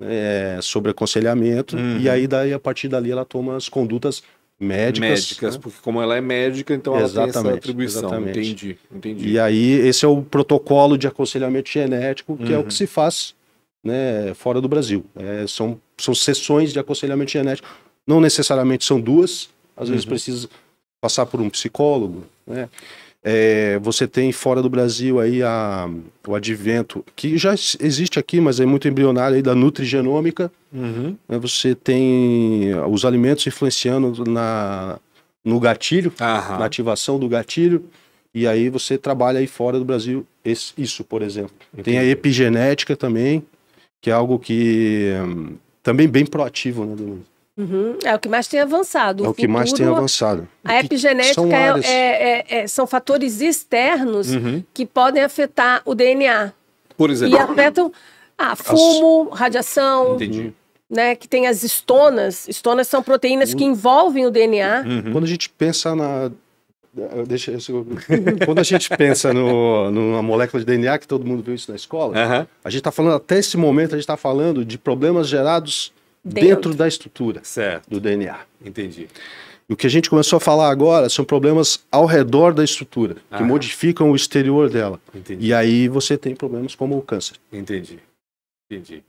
né, é, sobre aconselhamento, uhum. e aí, daí, a partir dali, ela toma as condutas médicas. Médicas, né? porque como ela é médica, então ela tem essa atribuição. Exatamente. Entendi, entendi. E aí, esse é o protocolo de aconselhamento genético, que uhum. é o uhum. que se faz né, fora do Brasil. É, são, são sessões de aconselhamento genético, não necessariamente são duas, às uhum. vezes precisa passar por um psicólogo. Né? É, você tem fora do Brasil aí a, o advento, que já existe aqui, mas é muito embrionário, aí, da nutrigenômica. Uhum. Né? Você tem os alimentos influenciando na, no gatilho, na ativação do gatilho. E aí você trabalha aí fora do Brasil esse, isso, por exemplo. Entendi. Tem a epigenética também, que é algo que também bem proativo, né, Uhum. É o que mais tem avançado. O é o futuro, que mais tem avançado. A epigenética são, é, áreas... é, é, é, são fatores externos uhum. que podem afetar o DNA. Por exemplo. E afetam ah, fumo, as... radiação. Entendi. Né, que tem as estonas. Estonas são proteínas uhum. que envolvem o DNA. Uhum. Quando a gente pensa na Deixa eu... *laughs* Quando a gente pensa no, numa molécula de DNA, que todo mundo viu isso na escola, uhum. a gente está falando, até esse momento, a gente está falando de problemas gerados dentro, dentro da estrutura certo. do DNA. Entendi. E o que a gente começou a falar agora são problemas ao redor da estrutura, que modificam o exterior dela. Entendi. E aí você tem problemas como o câncer. Entendi. Entendi.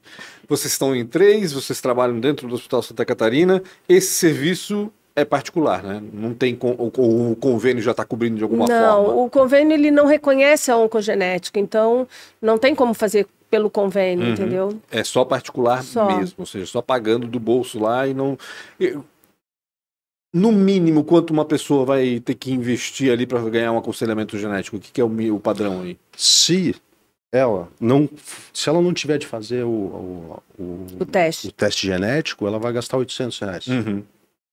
Vocês estão em três, vocês trabalham dentro do Hospital Santa Catarina. Esse serviço é particular, né? Não tem o, o convênio já está cobrindo de alguma não, forma. Não, o convênio ele não reconhece a oncogenética, então não tem como fazer pelo convênio, uhum. entendeu? É só particular só. mesmo, ou seja, só pagando do bolso lá e não. No mínimo, quanto uma pessoa vai ter que investir ali para ganhar um aconselhamento genético? O que, que é o, o, padrão aí? Se ela não, se ela não tiver de fazer o, o, o, o teste. o teste genético, ela vai gastar 800 reais. Uhum.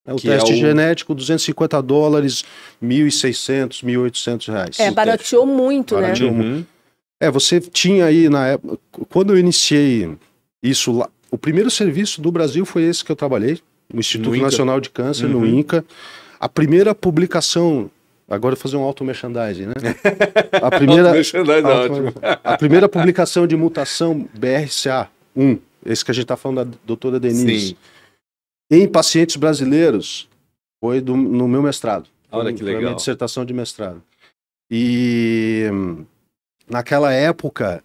É o é teste é o... genético, 250 dólares, 1.600, 1.800 reais. É, barateou muito, né? barateou né? Muito. Uhum. É, você tinha aí na época, quando eu iniciei isso lá, o primeiro serviço do Brasil foi esse que eu trabalhei, no Instituto no Nacional de Câncer, uhum. no INCA. A primeira publicação Agora fazer um auto-merchandising, né? A primeira, *laughs* auto é *laughs* a primeira publicação de mutação BRCA1, esse que a gente está falando da doutora Denise. Sim em pacientes brasileiros foi do, no meu mestrado. Olha que legal. Minha dissertação de mestrado. E naquela época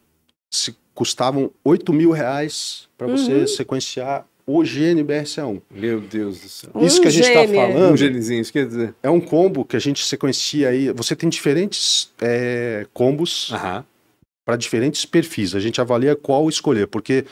se custavam 8 mil reais para uhum. você sequenciar o gene BRCA1. Meu Deus do céu. Isso um que a gente está falando. Um genezinho, isso quer dizer. É um combo que a gente sequencia aí. Você tem diferentes é, combos uhum. para diferentes perfis. A gente avalia qual escolher, porque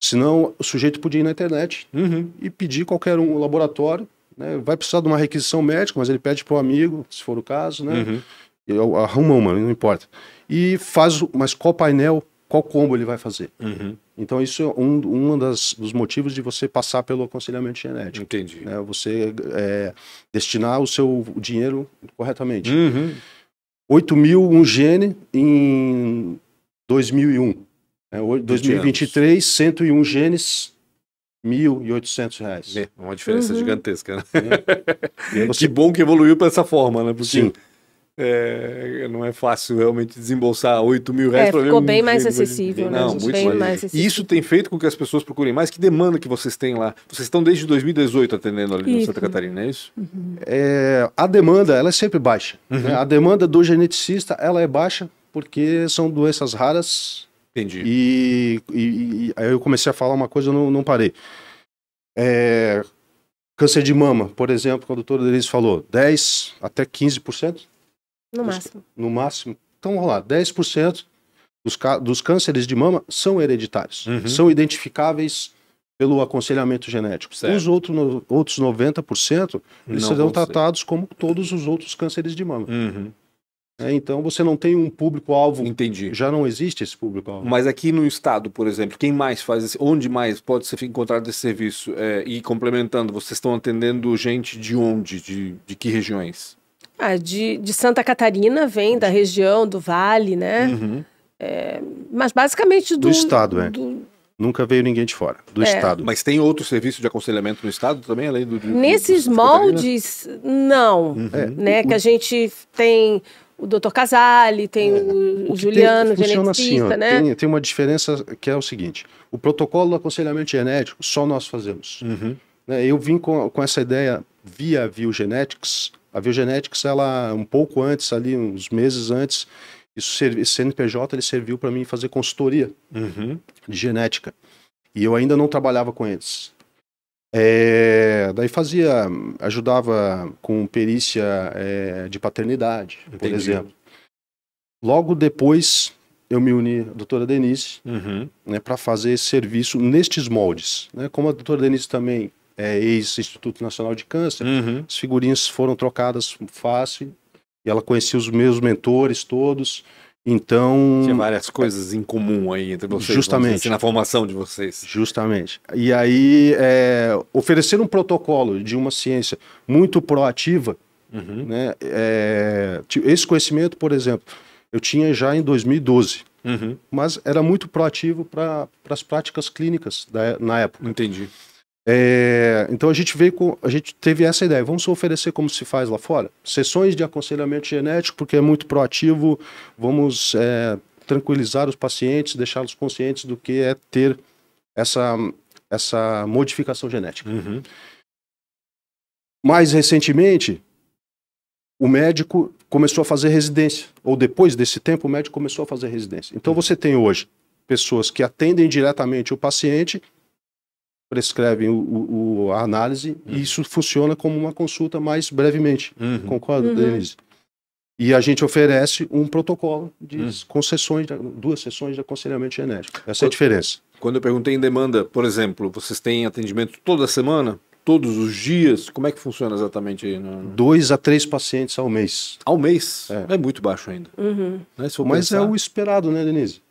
Senão, o sujeito podia ir na internet uhum. e pedir qualquer um laboratório. Né? Vai precisar de uma requisição médica, mas ele pede para o amigo, se for o caso, né? Uhum. arruma uma, não importa. E faz, mas qual painel, qual combo ele vai fazer? Uhum. Então, isso é um, um das, dos motivos de você passar pelo aconselhamento genético. Entendi. Né? Você é, destinar o seu dinheiro corretamente. Uhum. 8 mil um gene em 2001. É, 2023, 101 genes, R$ 1.800. É, uma diferença uhum. gigantesca. Né? É. *laughs* Você... Que bom que evoluiu para essa forma, né? Porque Sim. É, não é fácil realmente desembolsar 8 mil reais é, para ver Ficou bem mais acessível, né? Não, muito bem mais. mais acessível. isso tem feito com que as pessoas procurem mais. Que demanda que vocês têm lá? Vocês estão desde 2018 atendendo ali isso. em Santa Catarina, é isso? Uhum. É, a demanda, ela é sempre baixa. Né? Uhum. Né? A demanda do geneticista, ela é baixa porque são doenças raras Entendi. E, e, e aí eu comecei a falar uma coisa, e não, não parei. É, câncer de mama, por exemplo, quando o doutor Denise falou, 10 até 15%. No dos, máximo. No máximo. Então, vamos lá, 10% dos, dos cânceres de mama são hereditários, uhum. são identificáveis pelo aconselhamento genético. Certo. Os outro, no, outros 90% eles não serão tratados como todos os outros cânceres de mama. Uhum. É, então você não tem um público-alvo. Entendi. Já não existe esse público-alvo. Mas aqui no estado, por exemplo, quem mais faz esse, onde mais pode ser encontrado esse serviço? É, e complementando, vocês estão atendendo gente de onde? De, de que regiões? Ah, de, de Santa Catarina vem, da região, do Vale, né? Uhum. É, mas basicamente do. Do estado, é. Do, Nunca veio ninguém de fora, do é. Estado. Mas tem outro serviço de aconselhamento no Estado também, além do. Nesses do moldes, não. Uhum. Né, é. que a gente tem o doutor Casale, tem é. o, o, Juliano, tem, assim, ó, né? Tem, tem, uma diferença que é o seguinte: o protocolo do aconselhamento genético só nós fazemos. Uhum. Né, eu vim com, com essa ideia via Viogenetics. A Viogenetics, ela um pouco antes, ali uns meses antes, isso esse CNPJ ele serviu para mim fazer consultoria uhum. de genética. E eu ainda não trabalhava com eles. É, daí fazia, ajudava com perícia é, de paternidade, Entendi. por exemplo. Logo depois eu me uni à doutora Denise uhum. né, para fazer serviço nestes moldes. Né? Como a doutora Denise também é ex-Instituto Nacional de Câncer, uhum. as figurinhas foram trocadas fácil e ela conhecia os meus mentores todos. Então. Tinha várias é, coisas em comum aí entre vocês. Justamente. Dizer, assim, na formação de vocês. Justamente. E aí, é, oferecer um protocolo de uma ciência muito proativa, uhum. né, é, esse conhecimento, por exemplo, eu tinha já em 2012, uhum. mas era muito proativo para as práticas clínicas da, na época. Entendi. É, então a gente veio com, a gente teve essa ideia. Vamos oferecer como se faz lá fora, sessões de aconselhamento genético porque é muito proativo. Vamos é, tranquilizar os pacientes, deixá-los conscientes do que é ter essa essa modificação genética. Uhum. Mais recentemente, o médico começou a fazer residência, ou depois desse tempo, o médico começou a fazer residência. Então uhum. você tem hoje pessoas que atendem diretamente o paciente prescrevem o, o, a análise uhum. e isso funciona como uma consulta mais brevemente. Uhum. Concorda, uhum. Denise? E a gente oferece um protocolo de hum. concessões, duas sessões de aconselhamento genético. Essa quando, é a diferença. Quando eu perguntei em demanda, por exemplo, vocês têm atendimento toda semana? Todos os dias? Como é que funciona exatamente? No... Dois a três pacientes ao mês. Ao mês? É, é muito baixo ainda. Uhum. Né, Mas é pensar... é o esperado, né, Denise?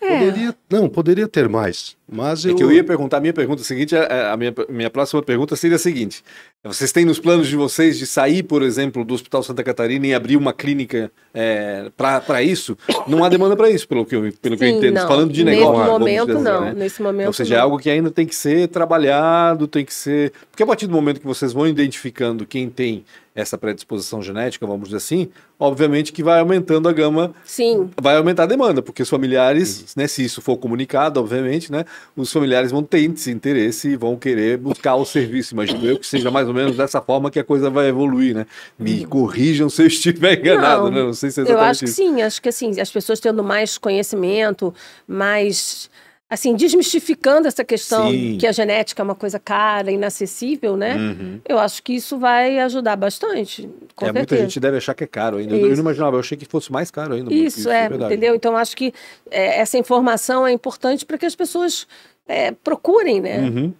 É. Poderia, não, poderia ter mais, mas eu... É que eu ia perguntar, a minha pergunta seguinte, é, é, a minha, minha próxima pergunta seria a seguinte, é, vocês têm nos planos de vocês de sair, por exemplo, do Hospital Santa Catarina e abrir uma clínica é, para isso? Não há demanda para isso, pelo que eu, pelo Sim, que eu entendo. Não. Tá falando de negócio. Nesse né? momento, dizer, não. Assim, né? Nesse momento, então, Ou seja, não. é algo que ainda tem que ser trabalhado, tem que ser. Porque a partir do momento que vocês vão identificando quem tem essa predisposição genética, vamos dizer assim, obviamente que vai aumentando a gama. Sim. Vai aumentar a demanda, porque os familiares, né, se isso for comunicado, obviamente, né, os familiares vão ter esse interesse e vão querer buscar o serviço. Imagino eu que seja mais ou menos dessa forma que a coisa vai evoluir, né? Me corrijam se eu estiver enganado, não, né? Não sei se é Eu acho isso. que sim, acho que assim, as pessoas tendo mais conhecimento, mais assim, desmistificando essa questão Sim. que a genética é uma coisa cara, inacessível, né? Uhum. Eu acho que isso vai ajudar bastante. é, muita gente deve achar que é caro ainda. Isso. Eu não imaginava, eu achei que fosse mais caro ainda. Isso, isso é, é entendeu? Então acho que é, essa informação é importante para que as pessoas é, procurem, né? Uhum.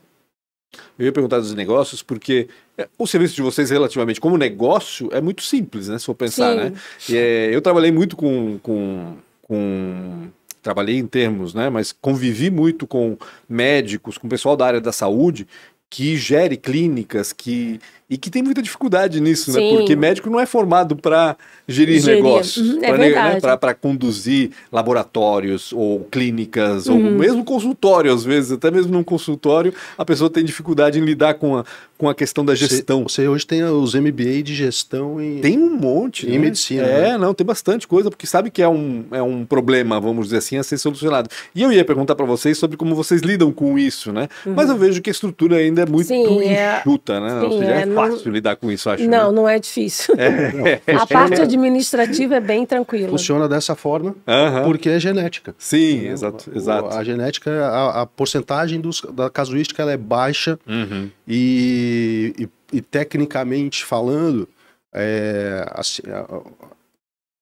Eu ia perguntar dos negócios, porque é, o serviço de vocês, relativamente como negócio, é muito simples, né? Se for pensar, Sim. né? E, é, eu trabalhei muito com, com, com trabalhei em termos, né? Mas convivi muito com médicos, com pessoal da área da saúde que gere clínicas, que, e que tem muita dificuldade nisso, Sim. né? Porque médico não é formado para gerir, gerir, negócios, uhum, é para né? conduzir laboratórios ou clínicas, uhum. ou mesmo consultório, às vezes, até mesmo num consultório, a pessoa tem dificuldade em lidar com a, com a questão da gestão. Você, você hoje tem os MBA de gestão e. Tem um monte. Em né? medicina. É, né? não, tem bastante coisa, porque sabe que é um, é um problema, vamos dizer assim, a ser solucionado. E eu ia perguntar para vocês sobre como vocês lidam com isso, né? Uhum. Mas eu vejo que a estrutura ainda é muito Sim, é. enxuta, é... né? Sim, Ou seja, é, é fácil lidar com isso, acho. Não, né? não é difícil. É. Não, a parte administrativa é bem tranquila. Funciona dessa forma, uh -huh. porque é genética. Sim, exato, exato. A, genética, a, a porcentagem dos, da casuística ela é baixa uhum. e, e, e, tecnicamente falando, é, assim, a,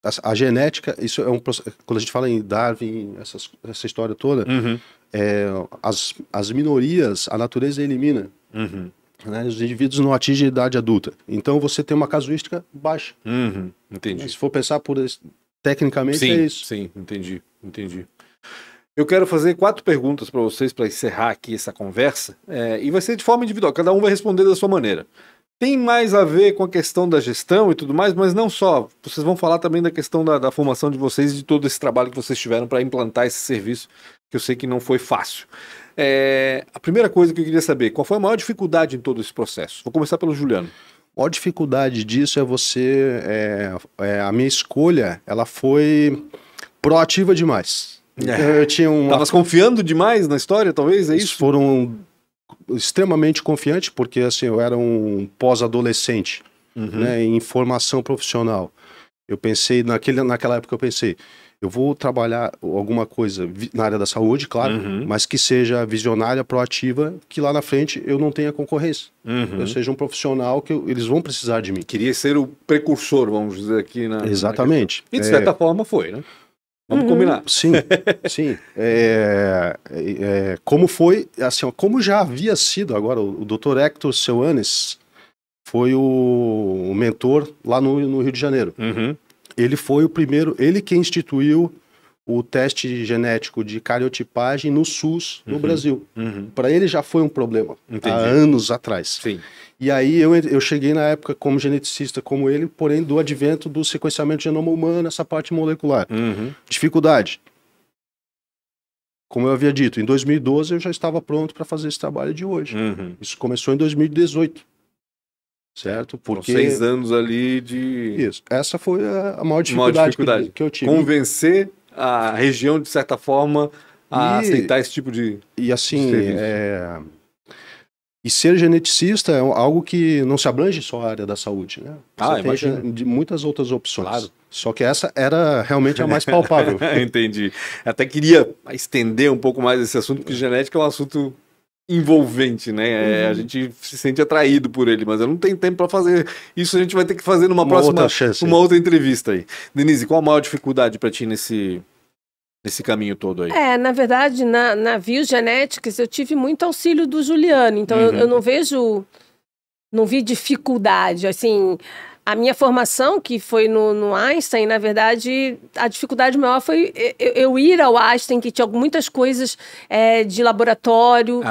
a, a, genética, isso é um quando a gente fala em Darwin, essa história toda, uhum. é, as, as minorias, a natureza elimina. Uhum. Né? Os indivíduos não atingem a idade adulta. Então você tem uma casuística baixa. Uhum, entendi. Mas se for pensar por tecnicamente, sim, é isso. Sim, entendi, entendi. Eu quero fazer quatro perguntas para vocês para encerrar aqui essa conversa. É, e vai ser de forma individual, cada um vai responder da sua maneira. Tem mais a ver com a questão da gestão e tudo mais, mas não só. Vocês vão falar também da questão da, da formação de vocês e de todo esse trabalho que vocês tiveram para implantar esse serviço, que eu sei que não foi fácil. É, a primeira coisa que eu queria saber, qual foi a maior dificuldade em todo esse processo? Vou começar pelo Juliano. A maior dificuldade disso é você. É, é, a minha escolha, ela foi proativa demais. É. Eu tinha um. Tava confiando demais na história, talvez? É isso? Eles foram extremamente confiantes porque assim, eu era um pós-adolescente, uhum. né, em formação profissional. Eu pensei, naquele, naquela época eu pensei, eu vou trabalhar alguma coisa na área da saúde, claro, uhum. mas que seja visionária, proativa, que lá na frente eu não tenha concorrência. Uhum. Eu seja um profissional que eu, eles vão precisar de mim. Queria ser o precursor, vamos dizer aqui na. Exatamente. Na e de é. certa é... forma foi, né? Vamos uhum. combinar. Sim, *laughs* sim. É, é, é, como foi, assim, ó, como já havia sido agora, o, o Dr. Hector Seuanes foi o, o mentor lá no, no, Rio de Janeiro. Uhum ele foi o primeiro, ele que instituiu o teste genético de cariotipagem no SUS uhum, no Brasil. Uhum. Para ele já foi um problema Entendi. há anos atrás. Sim. E aí eu, eu cheguei na época como geneticista como ele, porém do advento do sequenciamento do genoma humano, essa parte molecular. Uhum. Dificuldade. Como eu havia dito, em 2012 eu já estava pronto para fazer esse trabalho de hoje. Uhum. Isso começou em 2018 certo? Porque seis anos ali de isso. Essa foi a maior dificuldade, maior dificuldade. Que, eu tive. Convencer a região de certa forma a e... aceitar esse tipo de e assim é... e ser geneticista é algo que não se abrange só a área da saúde, né? Ah, Você ah, tem de muitas outras opções. Claro. Só que essa era realmente a mais palpável. *laughs* Entendi. Até queria estender um pouco mais esse assunto, porque é. genética é um assunto envolvente, né? É, A uhum. gente se sente atraído por ele, mas eu não tenho tempo para fazer isso. A gente vai ter que fazer numa uma próxima, outra chance. uma outra entrevista aí. Denise, qual a maior dificuldade para ti nesse nesse caminho todo aí? É, na verdade, na, na Genetics eu tive muito auxílio do Juliano, então uhum. eu, eu uhum. não vejo, não vi dificuldade, assim a minha formação, que foi no, no, Einstein, na verdade, a dificuldade maior foi eu, eu ir ao Einstein, que tinha muitas coisas é, de laboratório.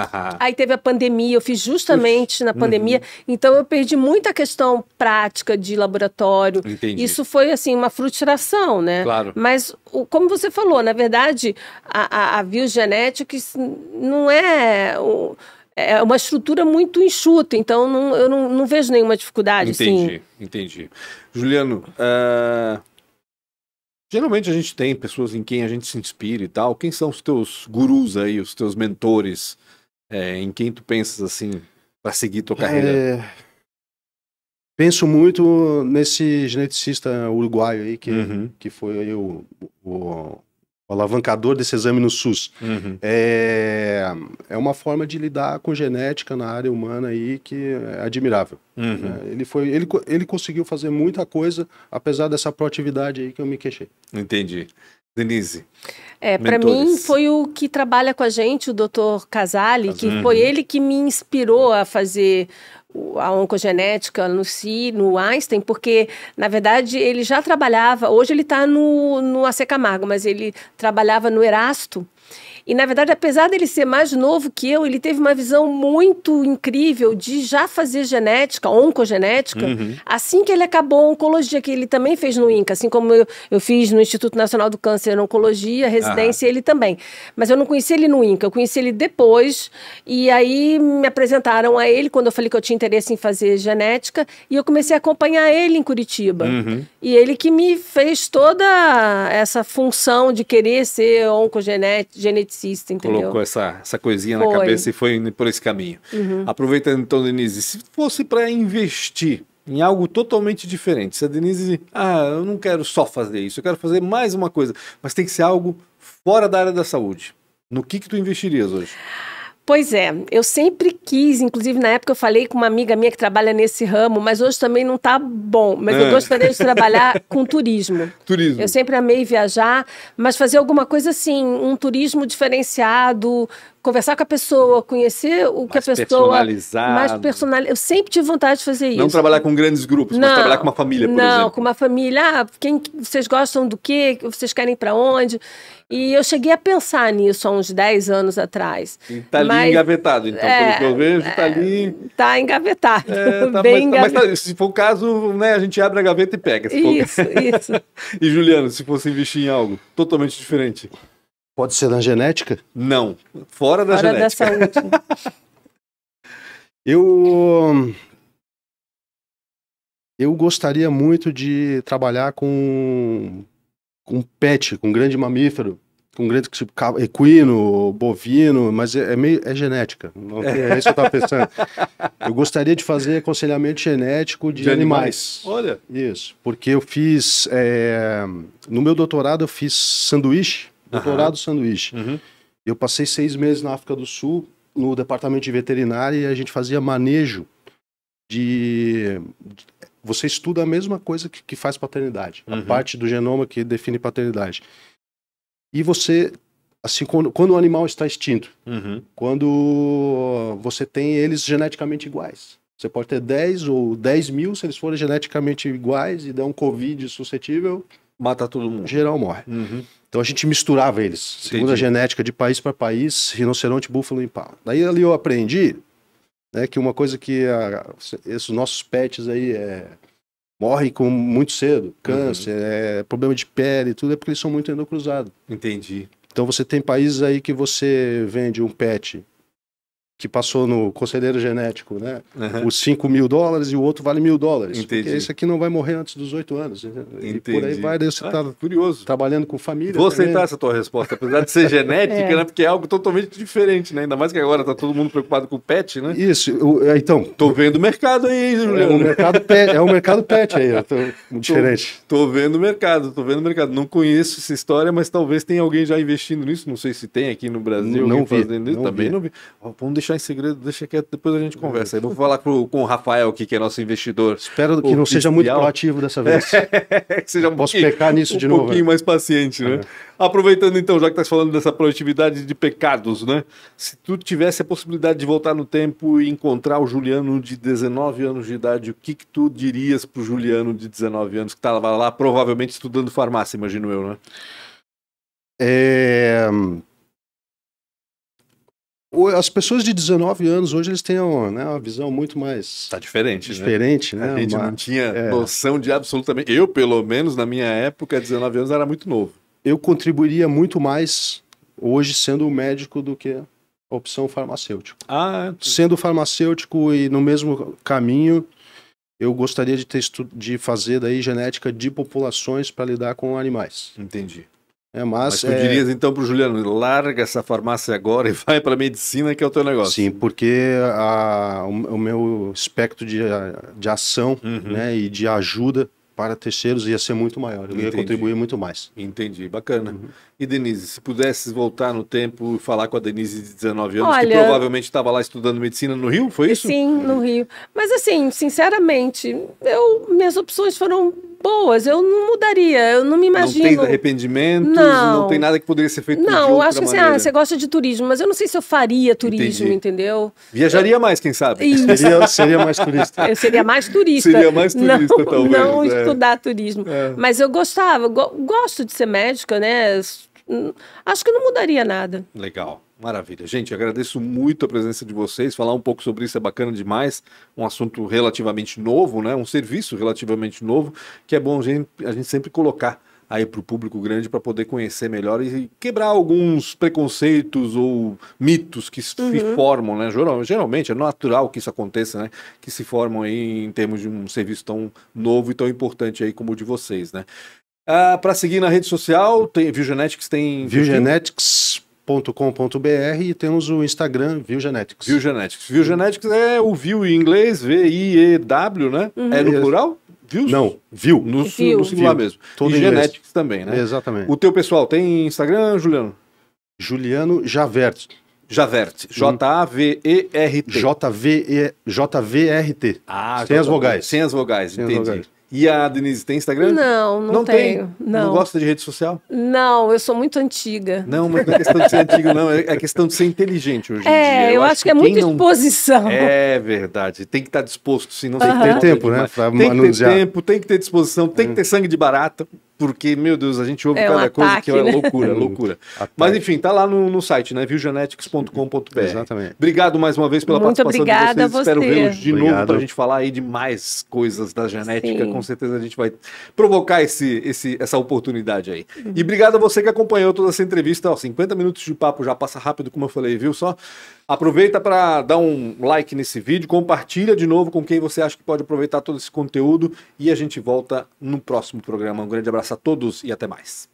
Aí teve a pandemia, eu fiz justamente Ux, na pandemia. Uhum. Então eu perdi muita questão prática de laboratório. Entendi. Isso foi, assim, uma frustração, né? Claro. Mas, o, como você falou, na verdade, a, a, a View Genetics não é. O, é, é uma estrutura muito enxuta, então não, eu não, não, vejo nenhuma dificuldade. Entendi, assim. entendi. Juliano, uh, geralmente a gente tem pessoas em quem a gente se inspira e tal. Quem são os teus gurus aí, os teus mentores, é, em quem tu pensas assim para seguir tua carreira? É... Penso muito nesse geneticista uruguaio aí que, uhum. que foi aí o, o alavancador desse exame no SUS. Uhum. É, é uma forma de lidar com genética na área humana aí que é admirável. Uhum. É, ele, foi, ele, ele conseguiu fazer muita coisa, apesar dessa proatividade aí que eu me queixei. Entendi. Denise. É, para mim foi o que trabalha com a gente, o Dr. Casale, que uhum. foi ele que me inspirou a fazer a oncogenética no si, no Einstein, porque, na verdade, ele já trabalhava, hoje ele está no, no AC Camargo, mas ele trabalhava no Erasto, e, na verdade, apesar dele ser mais novo que eu, ele teve uma visão muito incrível de já fazer genética, oncogenética, uhum. assim que ele acabou a oncologia, que ele também fez no INCA, assim como eu, eu fiz no Instituto Nacional do Câncer Oncologia, residência, uhum. ele também. Mas eu não conheci ele no INCA, eu conheci ele depois, e aí me apresentaram a ele quando eu falei que eu tinha interesse em fazer genética, e eu comecei a acompanhar ele em Curitiba. Uhum. E ele que me fez toda essa função de querer ser oncogeneticista, esteticista, entendeu? Colocou essa, essa coisinha foi. na cabeça e foi indo por esse caminho. Uhum. Aproveitando então, Denise, se fosse para investir em algo totalmente diferente, se a Denise, ah, eu não quero só fazer isso, eu quero fazer mais uma coisa, mas tem que ser algo fora da área da saúde. No que que tu investirias hoje? Pois é, eu sempre quis, inclusive na época eu falei com uma amiga minha que trabalha nesse ramo, mas hoje também não está bom. Mas é. eu gostaria de trabalhar *laughs* com turismo. Turismo. Eu sempre amei viajar, mas fazer alguma coisa assim, um turismo diferenciado, conversar com a pessoa, conhecer o que a pessoa. Personalizado. Mais personalizado. Eu sempre tive vontade de fazer isso. Não trabalhar com grandes grupos, não, mas trabalhar com uma família, por não, exemplo. Não, com uma família. Ah, quem, vocês gostam do quê? Vocês querem ir para onde? E eu cheguei a pensar nisso há uns 10 anos atrás. Está ali engavetado, então, é, pelo que eu vejo, está é, ali. Está engavetado. É, *laughs* tá, bem mas, tá, engavetado. Mas, se for o caso, né, a gente abre a gaveta e pega. isso, for... isso. *laughs* e, Juliano, se fosse investir em algo totalmente diferente, Pode ser na genética? Não, fora da fora genética. Fora da saúde. *laughs* eu eu gostaria muito de trabalhar com com pet, com grande mamífero, com grande tipo equino, bovino, mas é, é meio é genética. é isso que eu estava pensando. *laughs* eu gostaria de fazer aconselhamento genético de, de animais. animais. Olha, isso, porque eu fiz é, no meu doutorado eu fiz sanduíche doutorado uhum. sanduíche. Uhum. Eu passei seis meses na África do Sul, no departamento de veterinária, e a gente fazia manejo de. Você estuda a mesma coisa que, que faz paternidade, uhum. a parte do genoma que define paternidade. E você assim quando, quando o animal está extinto, uhum. quando você tem eles geneticamente iguais. Você pode ter 10 ou 10 mil, se eles forem geneticamente iguais e der um Covid suscetível. Mata todo mundo. Geral morre. Uhum. Então a gente misturava eles, segundo a genética de país para país, rinoceronte, búfalo e pau. Daí ali eu aprendi né, que uma coisa que a, esses nossos pets aí é, morrem com muito cedo, uhum. câncer, uhum. é, problema de pele, tudo é porque eles são muito endocruzados. Entendi. Então você tem países aí que você vende um pet que passou no conselheiro genético, né? Uhum. Os 5 mil dólares e o outro vale mil dólares. Entendi. Porque esse aqui não vai morrer antes dos oito anos. Entendi. Né? E por aí vai, daí você está ah, tá curioso. trabalhando com família. Vou também. aceitar essa tua resposta, apesar de ser *laughs* genética, é. Né? porque é algo totalmente diferente, né? Ainda mais que agora está todo mundo preocupado com o pet, né? Isso, eu, é, então... Tô vendo o mercado aí, Juliano. É o mercado pet, é o mercado pet aí, tô, tô, diferente. Tô, vendo o mercado, tô vendo o mercado. Não conheço essa história, mas talvez tenha alguém já investindo nisso, não sei se tem aqui no Brasil, não, vi, fazendo isso, não também vi. não vi. Vamos deixar em segredo, deixa quieto, depois a gente conversa. Eu vou falar pro, com o Rafael aqui, que é nosso investidor. Espero que não seja muito proativo dessa *laughs* é, vez. que seja um Posso pecar nisso um de novo. Um pouquinho né? mais paciente, né? É. Aproveitando então, já que estás falando dessa produtividade de pecados, né? Se tu tivesse a possibilidade de voltar no tempo e encontrar o Juliano de 19 anos de idade, o que que tu dirias pro Juliano de 19 anos que estava lá provavelmente estudando farmácia, imagino eu, né? É as pessoas de 19 anos hoje eles têm uma, né, uma visão muito mais tá diferente né? diferente né, né? a gente uma, não tinha é... noção de absolutamente eu pelo menos na minha época 19 anos era muito novo eu contribuiria muito mais hoje sendo médico do que opção farmacêutica ah é. sendo farmacêutico e no mesmo caminho eu gostaria de ter de fazer daí genética de populações para lidar com animais entendi é, mas, mas tu é... dirias então para o Juliano, larga essa farmácia agora *laughs* e vai para a medicina que é o teu negócio. Sim, porque a, o, o, meu espectro de, de ação uhum. né, e de ajuda para terceiros ia ser muito maior. Eu Entendi. ia contribuir muito mais. Entendi, bacana. Uhum. E Denise, se pudesse voltar no tempo e falar com a Denise de 19 anos, Olha, que provavelmente estava lá estudando medicina no Rio, foi isso? Sim, no Rio. Mas assim, sinceramente, eu, minhas opções foram boas, eu não mudaria, eu não me imagino. Não tem arrependimentos, não, não tem nada que poderia ser feito Não, eu acho assim, ah, você gosta de turismo, mas eu não sei se eu faria turismo, Entendi. entendeu? Viajaria eu... mais, quem sabe? *laughs* Seria, seria mais turista. Eu seria mais turista. Seria mais turista, *laughs* não, talvez. Não é. estudar turismo. É. Mas eu gostava, go gosto de ser médica, né? acho que não mudaria nada. Legal. Maravilha. Gente, agradeço muito a presença de vocês. Falar um pouco sobre isso é bacana demais. Um assunto relativamente novo, né? Um serviço relativamente novo, que é bom a gente, a gente sempre colocar aí para o público grande para poder conhecer melhor e quebrar alguns preconceitos ou mitos que se uhum. formam, né? Geralmente é natural que isso aconteça, né? Que se formam aí em termos de um serviço tão novo e tão importante aí como o de vocês, né? Ah, para seguir na rede social, tem, Genetics tem. Viewgenetics.com.br e temos o Instagram Genetics. Viewgenetics. Genetics é o View em inglês, V-I-E-W, né? Uhum. É no plural? Views? Não, view. No, no singular mesmo. Todo e Genetics também, né? Exatamente. O teu pessoal tem Instagram, Juliano? Juliano Javert. Javert. Hum. J-A-V-E-R-T. J-V-E-J-V-R-T. Ah, sem as vogais. Sem as vogais, sem entendi. As vogais. E a Denise tem Instagram? Não, não, não tenho. Tem? Não. não gosta de rede social? Não, eu sou muito antiga. Não, mas não é questão de ser antiga, não. É, é questão de ser inteligente hoje é, em dia. Eu, eu acho, acho que, é que é muita não... É verdade. Tem que estar disposto, senão né, tem que ter tempo, né? tem que ter tempo, tem que ter disposição, tem que hum. ter sangue de barata porque, meu Deus, a gente ouve é cada um ataque, coisa que é né? é loucura, loucura. Mas enfim, tá lá no, no site, né? viogenetics.com.br é, Exatamente. Obrigado mais uma vez pela Muito participação de vocês. Você. Espero vê-los de obrigado. novo para a gente falar aí de mais coisas da genética. Sim. Com certeza a gente vai provocar esse, esse, essa oportunidade aí. E obrigado a você que acompanhou toda essa entrevista. Ó, 50 minutos de papo já passa rápido, como eu falei, viu? Só aproveita para dar um like nesse vídeo, compartilha de novo com quem você acha que pode aproveitar todo esse conteúdo e a gente volta no próximo programa. Um grande abraço abraço a todos e até mais.